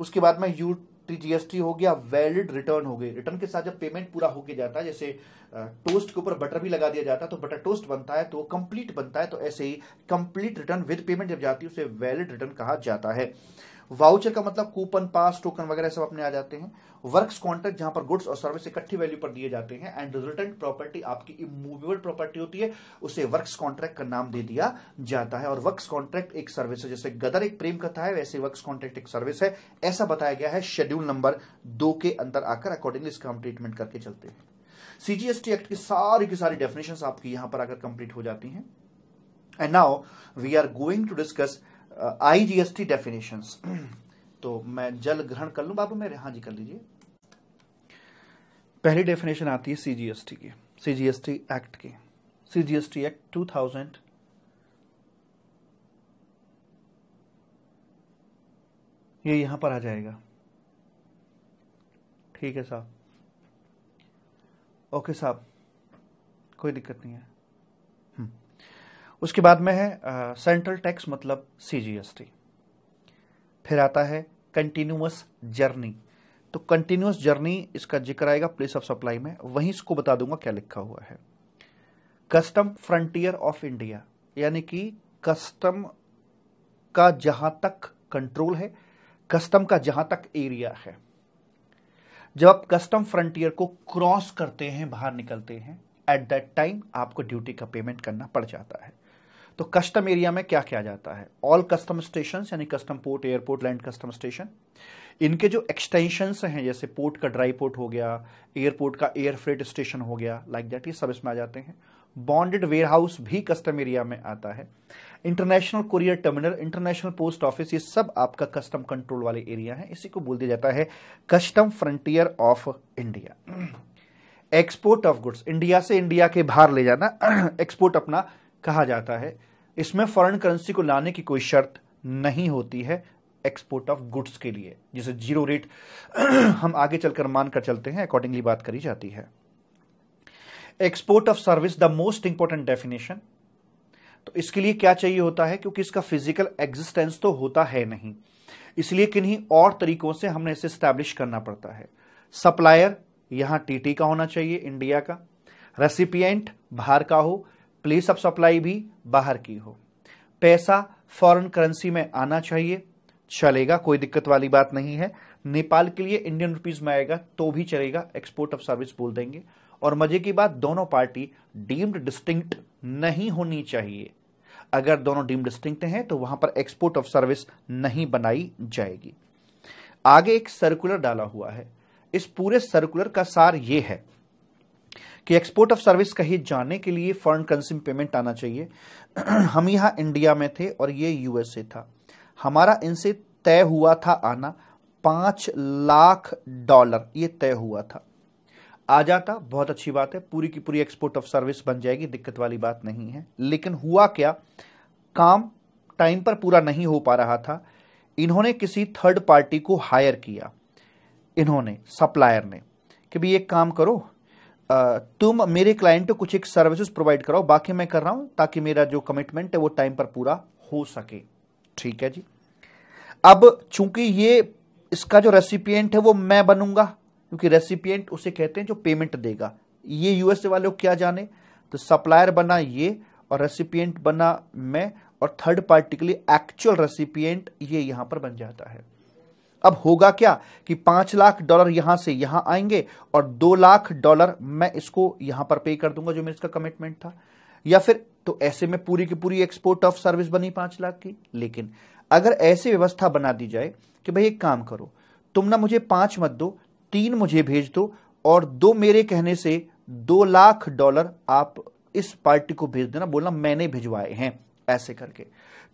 उसके बाद में यू जीएसटी हो गया वैलिड रिटर्न हो गई रिटर्न के साथ जब पेमेंट पूरा होके जाता है जैसे टोस्ट के ऊपर बटर भी लगा दिया जाता है तो बटर टोस्ट बनता है तो कंप्लीट बनता है तो ऐसे ही कंप्लीट रिटर्न विद पेमेंट जब जाती है उसे वैलिड रिटर्न कहा जाता है वाउचर का मतलब कूपन पास टोकन वगैरह सब अपने आ जाते हैं वर्क्स कॉन्ट्रैक्ट जहां पर गुड्स और सर्विस इकट्ठी वैल्यू पर दिए जाते हैं एंड रिजल्टेंट प्रॉपर्टी आपकी इमूवेबल प्रॉपर्टी होती है उसे वर्क्स कॉन्ट्रैक्ट का नाम दे दिया जाता है और वर्क्स कॉन्ट्रैक्ट एक सर्विस है जैसे गदर एक प्रेम कथा है वैसे वर्क्स कॉन्ट्रैक्ट एक सर्विस है ऐसा बताया गया है शेड्यूल नंबर दो के अंदर आकर अकॉर्डिंगली इसका हम ट्रीटमेंट करके चलते हैं सीजीएसटी एक्ट की सारी की सारी डेफिनेशन आपकी यहां पर आकर कंप्लीट हो जाती है and now we are going to discuss I G S T definition तो मैं जल ग्रहण कर लू बाबू मेरे हाँ जी कर लीजिए पहली डेफिनेशन आती है सी जी एस टी की C G S T act की C G S T act two thousand ये यहां पर आ जाएगा ठीक है साहब ओके साहब कोई दिक्कत नहीं है उसके बाद में है सेंट्रल टैक्स मतलब सीजीएसटी फिर आता है कंटिन्यूस जर्नी तो कंटिन्यूस जर्नी इसका जिक्र आएगा प्लेस ऑफ सप्लाई में वहीं इसको बता दूंगा क्या लिखा हुआ है कस्टम फ्रंटियर ऑफ इंडिया यानी कि कस्टम का जहां तक कंट्रोल है कस्टम का जहां तक एरिया है जब आप कस्टम फ्रंटियर को क्रॉस करते हैं बाहर निकलते हैं एट दैट टाइम आपको ड्यूटी का पेमेंट करना पड़ जाता है तो कस्टम एरिया में क्या किया जाता है ऑल कस्टम स्टेशन यानी custom port airport land custom station इनके जो एक्सटेंशन हैं जैसे पोर्ट का ड्राई पोर्ट हो गया एयरपोर्ट का एयर फ्रेट स्टेशन हो गया लाइक दैट ये सब इसमें आ जाते हैं बॉन्डेड वेयर हाउस भी कस्टम एरिया में आता है international courier terminal international post office ये सब आपका कस्टम कंट्रोल वाले एरिया है इसी को बोल दिया जाता है custom frontier of India export of goods India से इंडिया के बाहर ले जाना एक्सपोर्ट अपना कहा जाता है इसमें फॉरेन करेंसी को लाने की कोई शर्त नहीं होती है एक्सपोर्ट ऑफ गुड्स के लिए जिसे जीरो रेट हम आगे चलकर मानकर चलते हैं अकॉर्डिंगली बात करी जाती है export of service the most important definition तो इसके लिए क्या चाहिए होता है क्योंकि इसका फिजिकल एग्जिस्टेंस तो होता है नहीं इसलिए किन्हीं और तरीकों से हमने इसे स्टैब्लिश करना पड़ता है सप्लायर यहां टीटी का होना चाहिए इंडिया का रेसिपिएंट बाहर का हो प्लेस ऑफ सप्लाई भी बाहर की हो पैसा फॉरेन करेंसी में आना चाहिए चलेगा कोई दिक्कत वाली बात नहीं है नेपाल के लिए इंडियन रुपीज में आएगा तो भी चलेगा एक्सपोर्ट ऑफ सर्विस बोल देंगे और मजे की बात दोनों पार्टी डीम्ड डिस्टिंक्ट नहीं होनी चाहिए अगर दोनों डीम्ड डिस्टिंक्ट हैं तो वहां पर एक्सपोर्ट ऑफ सर्विस नहीं बनाई जाएगी आगे एक सर्कुलर डाला हुआ है इस पूरे सर्कुलर का सार यह है कि एक्सपोर्ट ऑफ सर्विस कहीं जाने के लिए करेंसी कंज्यूम पेमेंट आना चाहिए हम यहां इंडिया में थे और ये यूएसए था हमारा इनसे तय हुआ था आना पांच लाख डॉलर ये तय हुआ था आ जाता बहुत अच्छी बात है पूरी की पूरी एक्सपोर्ट ऑफ सर्विस बन जाएगी दिक्कत वाली बात नहीं है लेकिन हुआ क्या काम टाइम पर पूरा नहीं हो पा रहा था इन्होंने किसी थर्ड पार्टी को हायर किया इन्होंने सप्लायर ने कि भाई एक काम करो तुम मेरे क्लाइंट को कुछ एक सर्विसेज प्रोवाइड कराओ बाकी मैं कर रहा हूं ताकि मेरा जो कमिटमेंट है वो टाइम पर पूरा हो सके ठीक है जी अब चूंकि ये इसका जो रेसिपियंट है वो मैं बनूंगा क्योंकि रेसिपियंट उसे कहते हैं जो पेमेंट देगा ये यूएसए वाले क्या जाने तो सप्लायर बना ये और रेसिपियंट बना मैं और थर्ड पार्टी के लिए एक्चुअल रेसिपियंट ये यहां पर बन जाता है अब होगा क्या कि पांच लाख डॉलर यहां से यहां आएंगे और दो लाख डॉलर मैं इसको यहां पर पे कर दूंगा जो मेरे इसका कमिटमेंट था या फिर तो ऐसे में पूरी की पूरी एक्सपोर्ट ऑफ सर्विस बनी पांच लाख की लेकिन अगर ऐसी व्यवस्था बना दी जाए कि भाई एक काम करो तुम ना मुझे पांच मत दो तीन मुझे भेज दो और दो मेरे कहने से दो लाख डॉलर आप इस पार्टी को भेज देना बोलना मैंने भिजवाए हैं ऐसे करके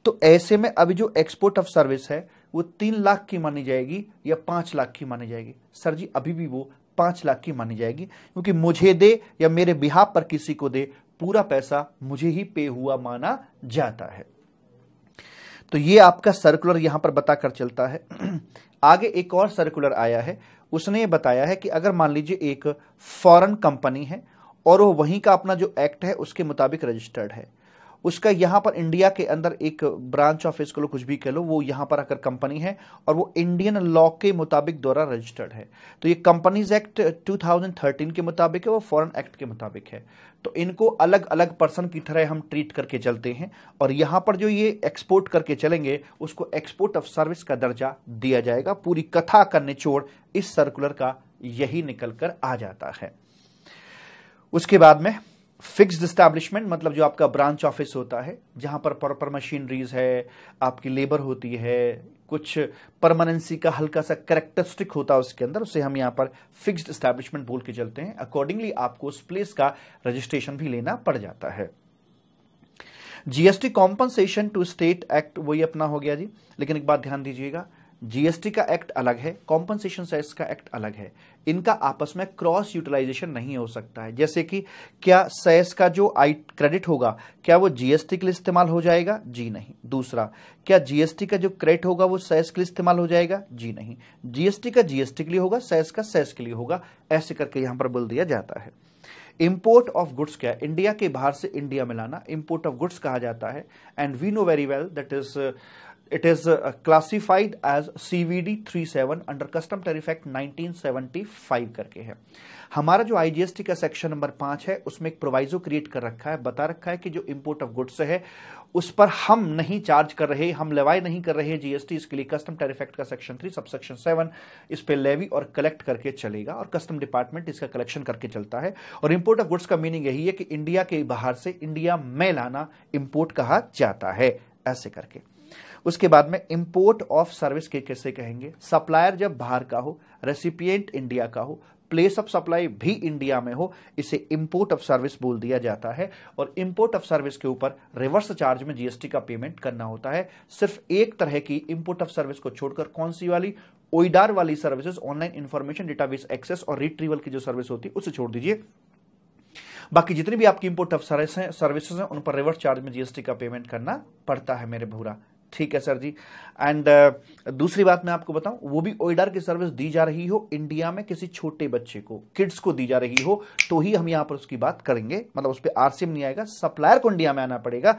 तो ऐसे में अभी जो एक्सपोर्ट ऑफ सर्विस है वो तीन लाख की मानी जाएगी या पांच लाख की मानी जाएगी सर जी अभी भी वो पांच लाख की मानी जाएगी क्योंकि मुझे दे या मेरे बिहार पर किसी को दे पूरा पैसा मुझे ही पे हुआ माना जाता है तो ये आपका सर्कुलर यहां पर बताकर चलता है आगे एक और सर्कुलर आया है उसने बताया है कि अगर मान लीजिए एक फॉरेन कंपनी है और वो वहीं का अपना जो एक्ट है उसके मुताबिक रजिस्टर्ड है उसका यहां पर इंडिया के अंदर एक ब्रांच ऑफिस को लो कुछ भी कह लो वो यहां पर आकर कंपनी है और वो इंडियन लॉ के मुताबिक द्वारा रजिस्टर्ड है तो ये कंपनीज एक्ट 2013 के मुताबिक है वो फॉरेन एक्ट के मुताबिक है तो इनको अलग अलग पर्सन की तरह हम ट्रीट करके चलते हैं और यहां पर जो ये एक्सपोर्ट करके चलेंगे उसको एक्सपोर्ट ऑफ सर्विस का दर्जा दिया जाएगा पूरी कथा का निचोड़ इस सर्कुलर का यही निकल कर आ जाता है उसके बाद में फिक्स्ड स्टैब्लिशमेंट मतलब जो आपका ब्रांच ऑफिस होता है जहां पर प्रॉपर मशीनरीज है आपकी लेबर होती है कुछ परमानेंसी का हल्का सा करेक्टरिस्टिक होता है उसके अंदर उसे हम यहां पर फिक्स्ड स्टैब्लिशमेंट बोल के चलते हैं अकॉर्डिंगली आपको उस प्लेस का रजिस्ट्रेशन भी लेना पड़ जाता है GST compensation to state act वही अपना हो गया जी लेकिन एक बात ध्यान दीजिएगा जीएसटी का एक्ट अलग है कॉम्पनसेशन सेस का एक्ट अलग है इनका आपस में क्रॉस यूटिलाइजेशन नहीं हो सकता है जैसे कि क्या सेस का जो आई क्रेडिट होगा क्या वो जीएसटी के लिए इस्तेमाल हो जाएगा जी नहीं दूसरा क्या जीएसटी का जो क्रेडिट होगा वो सेस के लिए इस्तेमाल हो जाएगा जी नहीं जीएसटी का जीएसटी के लिए होगा सेस का सेस के लिए होगा ऐसे करके यहां पर बोल दिया जाता है इम्पोर्ट ऑफ गुड्स क्या है इंडिया के बाहर से इंडिया में लाना इम्पोर्ट ऑफ गुड्स कहा जाता है and we know very well that is It is uh, classified as CVD 37 under Custom Tariff Act 1975 करके है हमारा जो आईजीएसटी का सेक्शन नंबर पांच है उसमें एक प्रोवाइजो क्रिएट कर रखा है बता रखा है कि जो इंपोर्ट ऑफ गुड्स है उस पर हम नहीं चार्ज कर रहे हम लेवाई नहीं कर रहे जीएसटी इसके लिए कस्टम टैरिफ एक्ट का section three sub section seven इस पर लेवी और कलेक्ट करके चलेगा और कस्टम डिपार्टमेंट इसका कलेक्शन करके चलता है और इंपोर्ट ऑफ गुड्स का मीनिंग यही है कि इंडिया के बाहर से इंडिया में लाना इंपोर्ट कहा जाता है ऐसे करके उसके बाद में इंपोर्ट ऑफ सर्विस के कैसे कहेंगे सप्लायर जब बाहर का हो रेसिपियंट इंडिया का हो प्लेस ऑफ सप्लाई भी इंडिया में हो इसे इंपोर्ट ऑफ सर्विस बोल दिया जाता है और इंपोर्ट ऑफ सर्विस के ऊपर रिवर्स चार्ज में जीएसटी का पेमेंट करना होता है सिर्फ एक तरह की इंपोर्ट ऑफ सर्विस को छोड़कर कौन सी वाली ओइडार वाली services online information database access और रिट्रीवल की जो सर्विस होती है उसे छोड़ दीजिए बाकी जितनी भी आपकी इंपोर्ट ऑफ सर्विस हैं सर्विसेज हैं उन पर रिवर्स चार्ज में जीएसटी का पेमेंट करना पड़ता है मेरे भूरा ठीक है सर जी एंड uh, दूसरी बात मैं आपको बताऊं वो भी ओइडर की सर्विस दी जा रही हो इंडिया में किसी छोटे बच्चे को किड्स को दी जा रही हो तो ही हम यहां पर उसकी बात करेंगे मतलब उस पर आरसीएम नहीं आएगा सप्लायर को इंडिया में आना पड़ेगा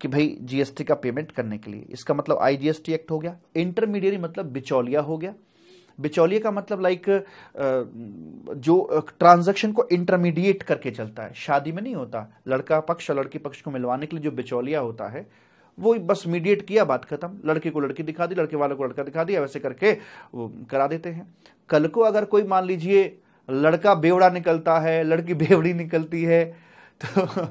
कि भाई जीएसटी का पेमेंट करने के लिए इसका मतलब आईजीएसटी एक्ट हो गया इंटरमीडिएट मतलब बिचौलिया हो गया बिचौलिया का मतलब लाइक uh, जो ट्रांजैक्शन uh, को इंटरमीडिएट करके चलता है शादी में नहीं होता लड़का पक्ष और लड़की पक्ष को मिलवाने के लिए जो बिचौलिया होता है वो बस मीडिएट किया बात खत्म लड़के को लड़की दिखा दी लड़के वालों को लड़का दिखा दिया वैसे करके करा देते हैं कल को अगर कोई मान लीजिए लड़का बेवड़ा निकलता है लड़की बेवड़ी निकलती है तो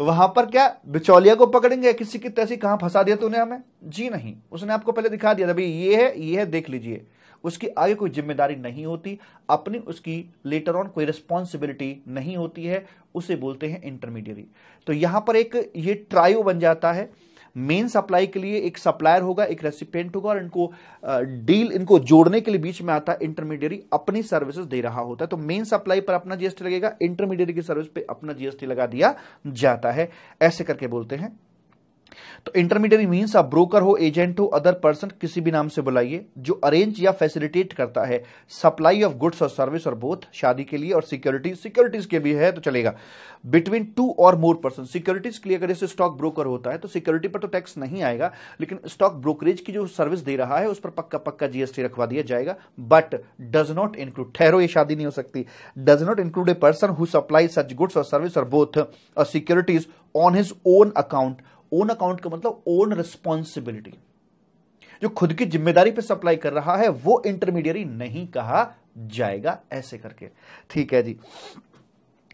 वहां पर क्या बिचौलिया को पकड़ेंगे किसी की तैसी कहां फंसा दिया तूने हमें जी नहीं उसने आपको पहले दिखा दिया था भाई ये है ये है देख लीजिए उसकी आगे कोई जिम्मेदारी नहीं होती अपनी उसकी लेटर ऑन कोई रिस्पॉन्सिबिलिटी नहीं होती है उसे बोलते हैं इंटरमीडिएट तो यहां पर एक ये ट्रायो बन जाता है मेन सप्लाई के लिए एक सप्लायर होगा एक रेसिपेंट होगा और इनको डील इनको जोड़ने के लिए बीच में आता है इंटरमीडियरी अपनी सर्विसेज दे रहा होता है तो मेन सप्लाई पर अपना जीएसटी लगेगा इंटरमीडियरी की सर्विस पे अपना जीएसटी लगा दिया जाता है ऐसे करके बोलते हैं तो इंटरमीडियरी मीन्स आप ब्रोकर हो एजेंट हो अदर पर्सन किसी भी नाम से बुलाइए जो अरेंज या फैसिलिटेट करता है सप्लाई ऑफ गुड्स और सर्विस और बोथ शादी के लिए और सिक्योरिटी सिक्योरिटीज के भी है तो चलेगा बिटवीन टू और मोर पर्सन सिक्योरिटीज के लिए अगर जैसे स्टॉक ब्रोकर होता है तो सिक्योरिटी पर तो टैक्स नहीं आएगा लेकिन स्टॉक ब्रोकरेज की जो सर्विस दे रहा है उस पर पक्का पक्का जीएसटी रखवा दिया जाएगा बट डज नॉट इंक्लूड ठहरो ये शादी नहीं हो सकती does not include a person who supply such goods और सर्विस और बोथ और securities on his own account own account का मतलब ओन रिस्पॉन्सिबिलिटी जो खुद की जिम्मेदारी पे सप्लाई कर रहा है वो इंटरमीडियरी नहीं कहा जाएगा ऐसे करके ठीक है जी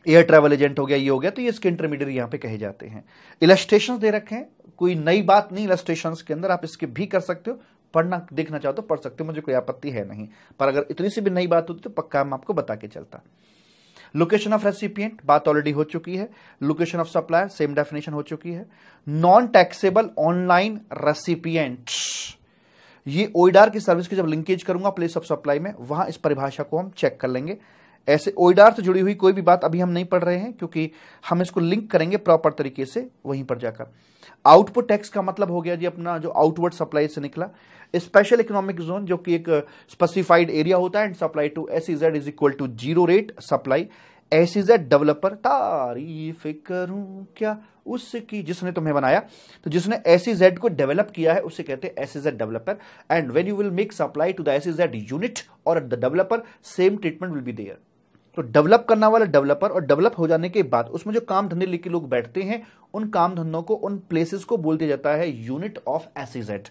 एयर ट्रेवल एजेंट हो गया ये हो गया तो ये इसके इंटरमीडियरी यहां पे कहे जाते हैं इलेस्टेशन दे रखे हैं कोई नई बात नहीं इलस्ट्रेशन के अंदर आप इसके भी कर सकते हो पढ़ना देखना चाहो तो पढ़ सकते हो मुझे कोई आपत्ति है नहीं पर अगर इतनी सी भी नई बात होती तो पक्का मैं आपको बता के चलता लोकेशन ऑफ रेसिपियंट बात ऑलरेडी हो चुकी है location of supplier same definition हो चुकी है नॉन टैक्सेबल ऑनलाइन रेसिपियंट ये ओइडार की सर्विस की जब लिंकेज करूंगा प्लेस ऑफ सप्लाई में वहां इस परिभाषा को हम चेक कर लेंगे ऐसे ओइडार से जुड़ी हुई कोई भी बात अभी हम नहीं पढ़ रहे हैं क्योंकि हम इसको लिंक करेंगे प्रॉपर तरीके से वहीं पर जाकर आउटपुट टैक्स का मतलब हो गया जी अपना जो आउटवर्ड सप्लाई से निकला स्पेशल इकोनॉमिक जोन जो कि एक स्पेसिफाइड एरिया होता है and supply to SEZ is equal to zero rate supply SEZ developer तारीफ करूं क्या उसकी जिसने तुम्हें बनाया तो जिसने एस e को डेवलप किया है उसे कहते हैं S Z developer and when you will make supply to the S Z unit और the developer same treatment will be there तो डेवलप करना वाला डेवलपर और डेवलप हो जाने के बाद उसमें जो काम धंधे लेके लोग बैठते हैं उन काम धंधों को उन प्लेसेस को बोल दिया जाता है यूनिट ऑफ एसिजेट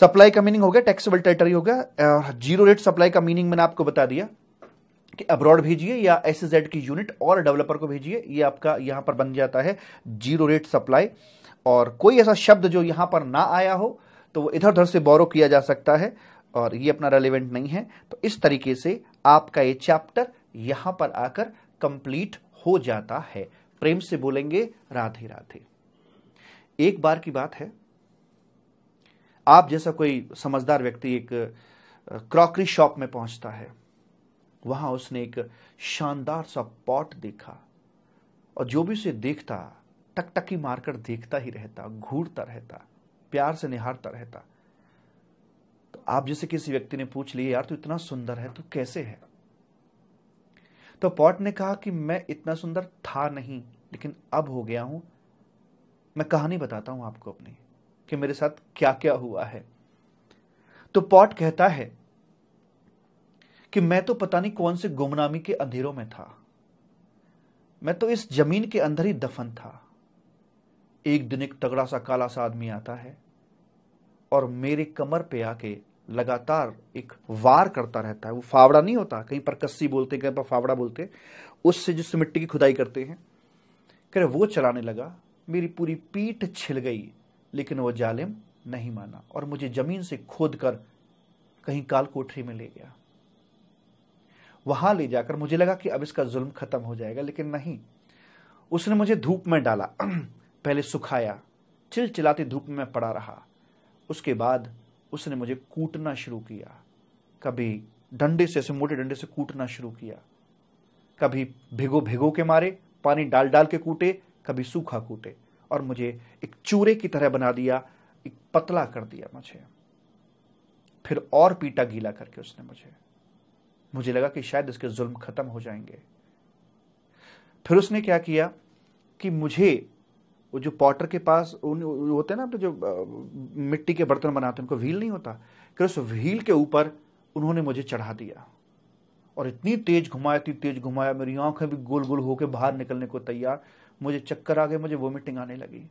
सप्लाई का मीनिंग हो गया टैक्सेबल टेरिटरी हो गया जीरो रेट सप्लाई का मीनिंग मैंने आपको बता दिया कि अब्रॉड भेजिए या एस e की यूनिट और डेवलपर को भेजिए ये आपका यहां पर बन जाता है जीरो रेट सप्लाई और कोई ऐसा शब्द जो यहां पर ना आया हो तो वो इधर उधर से बोरो किया जा सकता है और ये अपना रेलिवेंट नहीं है तो इस तरीके से आपका ये चैप्टर यहां पर आकर कंप्लीट हो जाता है प्रेम से बोलेंगे राधे राधे एक बार की बात है आप जैसा कोई समझदार व्यक्ति एक क्रॉकरी शॉप में पहुंचता है वहां उसने एक शानदार सा पॉट देखा और जो भी उसे देखता टकटकी मारकर देखता ही रहता घूरता रहता प्यार से निहारता रहता तो आप जैसे किसी व्यक्ति ने पूछ लिया यार तू तो इतना सुंदर है तू तो कैसे है तो पॉट ने कहा कि मैं इतना सुंदर था नहीं लेकिन अब हो गया हूं मैं कहानी बताता हूं आपको अपनी कि मेरे साथ क्या क्या हुआ है तो पॉट कहता है कि मैं तो पता नहीं कौन से गुमनामी के अंधेरों में था मैं तो इस जमीन के अंदर ही दफन था एक दिन एक तगड़ा सा काला सा आदमी आता है और मेरे कमर पे आके लगातार एक वार करता रहता है वो फावड़ा नहीं होता कहीं पर कस्सी बोलते कहीं पर फावड़ा बोलते उससे जिस मिट्टी की खुदाई करते हैं कह वो चलाने लगा मेरी पूरी पीठ छिल गई लेकिन वो जालिम नहीं माना और मुझे जमीन से खोद कर कहीं काल कोठरी में ले गया वहां ले जाकर मुझे लगा कि अब इसका जुल्म खत्म हो जाएगा लेकिन नहीं उसने मुझे धूप में डाला पहले सुखाया चिलाते धूप में पड़ा रहा उसके बाद उसने मुझे कूटना शुरू किया कभी डंडे से ऐसे मोटे डंडे से कूटना शुरू किया कभी भिगो भिगो के मारे पानी डाल डाल के कूटे कभी सूखा कूटे और मुझे एक चूरे की तरह बना दिया एक पतला कर दिया मुझे फिर और पीटा गीला करके उसने मुझे मुझे लगा कि शायद इसके जुल्म खत्म हो जाएंगे फिर उसने क्या किया कि मुझे वो जो पॉटर के पास उन होते हैं ना अपने जो मिट्टी के बर्तन बनाते हैं उनको व्हील नहीं होता कि उस व्हील के ऊपर उन्होंने मुझे चढ़ा दिया और इतनी तेज घुमाया इतनी तेज घुमाया मेरी आंखें भी गोल गोल होकर बाहर निकलने को तैयार मुझे चक्कर आ गए मुझे वोमिटिंग आने लगी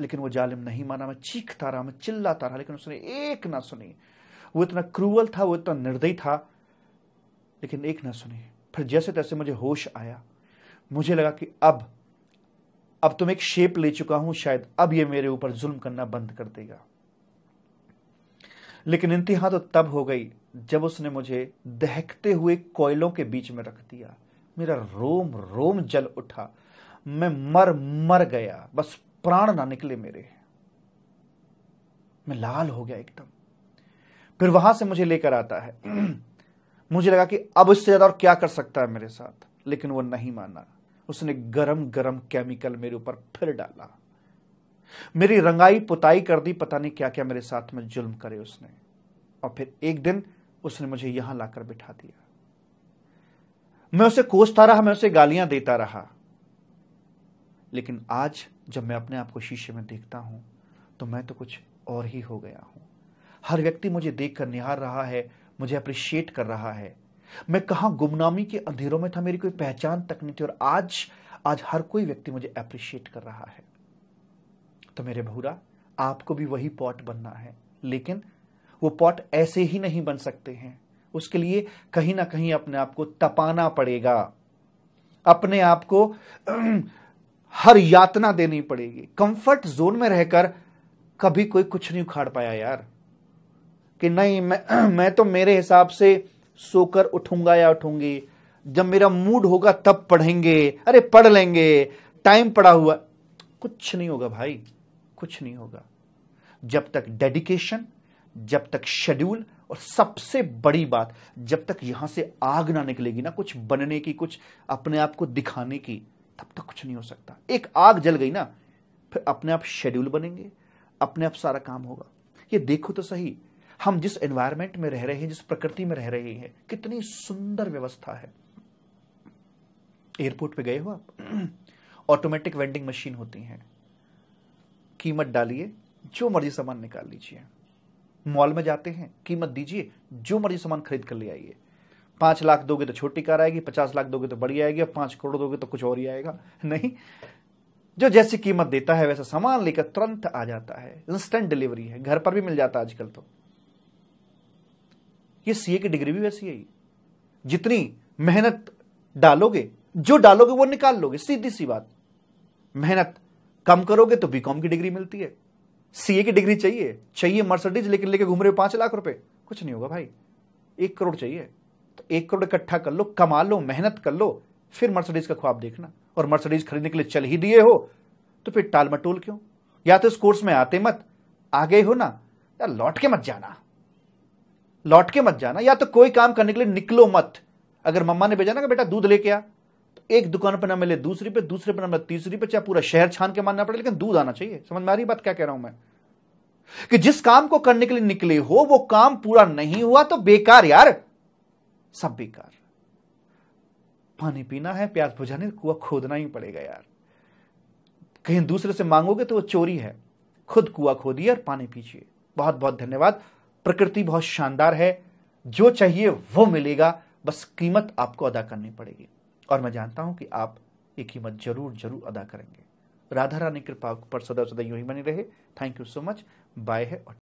लेकिन वो जालिम नहीं माना मैं चीखता रहा मैं चिल्लाता रहा लेकिन उसने एक ना सुनी वो इतना क्रूअल था वो इतना निर्दयी था लेकिन एक ना सुनी फिर जैसे तैसे मुझे होश आया मुझे लगा कि अब अब तुम एक शेप ले चुका हूं शायद अब ये मेरे ऊपर जुल्म करना बंद कर देगा लेकिन इंतहा तो तब हो गई जब उसने मुझे दहकते हुए कोयलों के बीच में रख दिया मेरा रोम रोम जल उठा मैं मर मर गया बस प्राण ना निकले मेरे मैं लाल हो गया एकदम फिर वहां से मुझे लेकर आता है मुझे लगा कि अब इससे ज्यादा और क्या कर सकता है मेरे साथ लेकिन वो नहीं माना उसने गरम गरम केमिकल मेरे ऊपर फिर डाला मेरी रंगाई पुताई कर दी पता नहीं क्या क्या मेरे साथ में जुल्म करे उसने और फिर एक दिन उसने मुझे यहां लाकर बिठा दिया मैं उसे कोसता रहा मैं उसे गालियां देता रहा लेकिन आज जब मैं अपने आप को शीशे में देखता हूं तो मैं तो कुछ और ही हो गया हूं हर व्यक्ति मुझे देखकर निहार रहा है मुझे अप्रिशिएट कर रहा है मैं कहा गुमनामी के अंधेरों में था मेरी कोई पहचान तक नहीं थी और आज आज हर कोई व्यक्ति मुझे अप्रिशिएट कर रहा है तो मेरे भूरा आपको भी वही पॉट बनना है लेकिन वो पॉट ऐसे ही नहीं बन सकते हैं उसके लिए कहीं ना कहीं अपने आप को तपाना पड़ेगा अपने आप को हर यातना देनी पड़ेगी कंफर्ट जोन में रहकर कभी कोई कुछ नहीं उखाड़ पाया यार कि नहीं मैं मैं तो मेरे हिसाब से सोकर उठूंगा या उठूंगी जब मेरा मूड होगा तब पढ़ेंगे अरे पढ़ लेंगे टाइम पड़ा हुआ कुछ नहीं होगा भाई कुछ नहीं होगा जब तक डेडिकेशन जब तक शेड्यूल और सबसे बड़ी बात जब तक यहां से आग ना निकलेगी ना कुछ बनने की कुछ अपने आप को दिखाने की तब तक कुछ नहीं हो सकता एक आग जल गई ना फिर अपने आप शेड्यूल बनेंगे अपने आप सारा काम होगा ये देखो तो सही हम जिस एनवायरमेंट में रह रहे हैं जिस प्रकृति में रह रहे हैं कितनी सुंदर व्यवस्था है एयरपोर्ट पे गए हो आप ऑटोमेटिक वेंडिंग मशीन होती है कीमत डालिए जो मर्जी सामान निकाल लीजिए मॉल में जाते हैं कीमत दीजिए जो मर्जी सामान खरीद कर ले आइए पांच लाख दोगे तो छोटी कार आएगी पचास लाख दोगे तो बड़ी आएगी और पांच करोड़ दोगे तो कुछ और ही आएगा नहीं जो जैसी कीमत देता है वैसा सामान लेकर तुरंत आ जाता है इंस्टेंट डिलीवरी है घर पर भी मिल जाता है आजकल तो ये सीए की डिग्री भी वैसी है जितनी मेहनत डालोगे जो डालोगे वो निकाल लोगे सीधी सी बात मेहनत कम करोगे तो बीकॉम की डिग्री मिलती है सीए की डिग्री चाहिए चाहिए मर्सिडीज लेकिन लेके घूम रहे हो पांच लाख रुपए कुछ नहीं होगा भाई एक करोड़ चाहिए तो एक करोड़ इकट्ठा कर लो कमा लो मेहनत कर लो फिर मर्सिडीज का ख्वाब देखना और मर्सिडीज खरीदने के लिए चल ही दिए हो तो फिर टाल मटोल क्यों या तो इस कोर्स में आते मत आ गए हो ना या लौट के मत जाना लौट के मत जाना या तो कोई काम करने के लिए निकलो मत अगर मम्मा ने भेजा ना कि बेटा दूध लेके आ तो एक दुकान पर ना मिले दूसरी पे दूसरे पर ना मिले तीसरी पे चाहे पूरा शहर छान के मानना पड़े लेकिन दूध आना चाहिए समझ में आ रही बात क्या कह रहा हूं मैं कि जिस काम को करने के लिए निकले हो वो काम पूरा नहीं हुआ तो बेकार यार सब बेकार पानी पीना है प्याज बुझाने कुआ खोदना ही पड़ेगा यार कहीं दूसरे से मांगोगे तो वो चोरी है खुद कुआ खोदिए और पानी पीजिए बहुत बहुत धन्यवाद प्रकृति बहुत शानदार है जो चाहिए वो मिलेगा बस कीमत आपको अदा करनी पड़ेगी और मैं जानता हूं कि आप ये कीमत जरूर जरूर अदा करेंगे राधा रानी कृपा पर सदा सदा यू ही बनी रहे thank you so much bye है और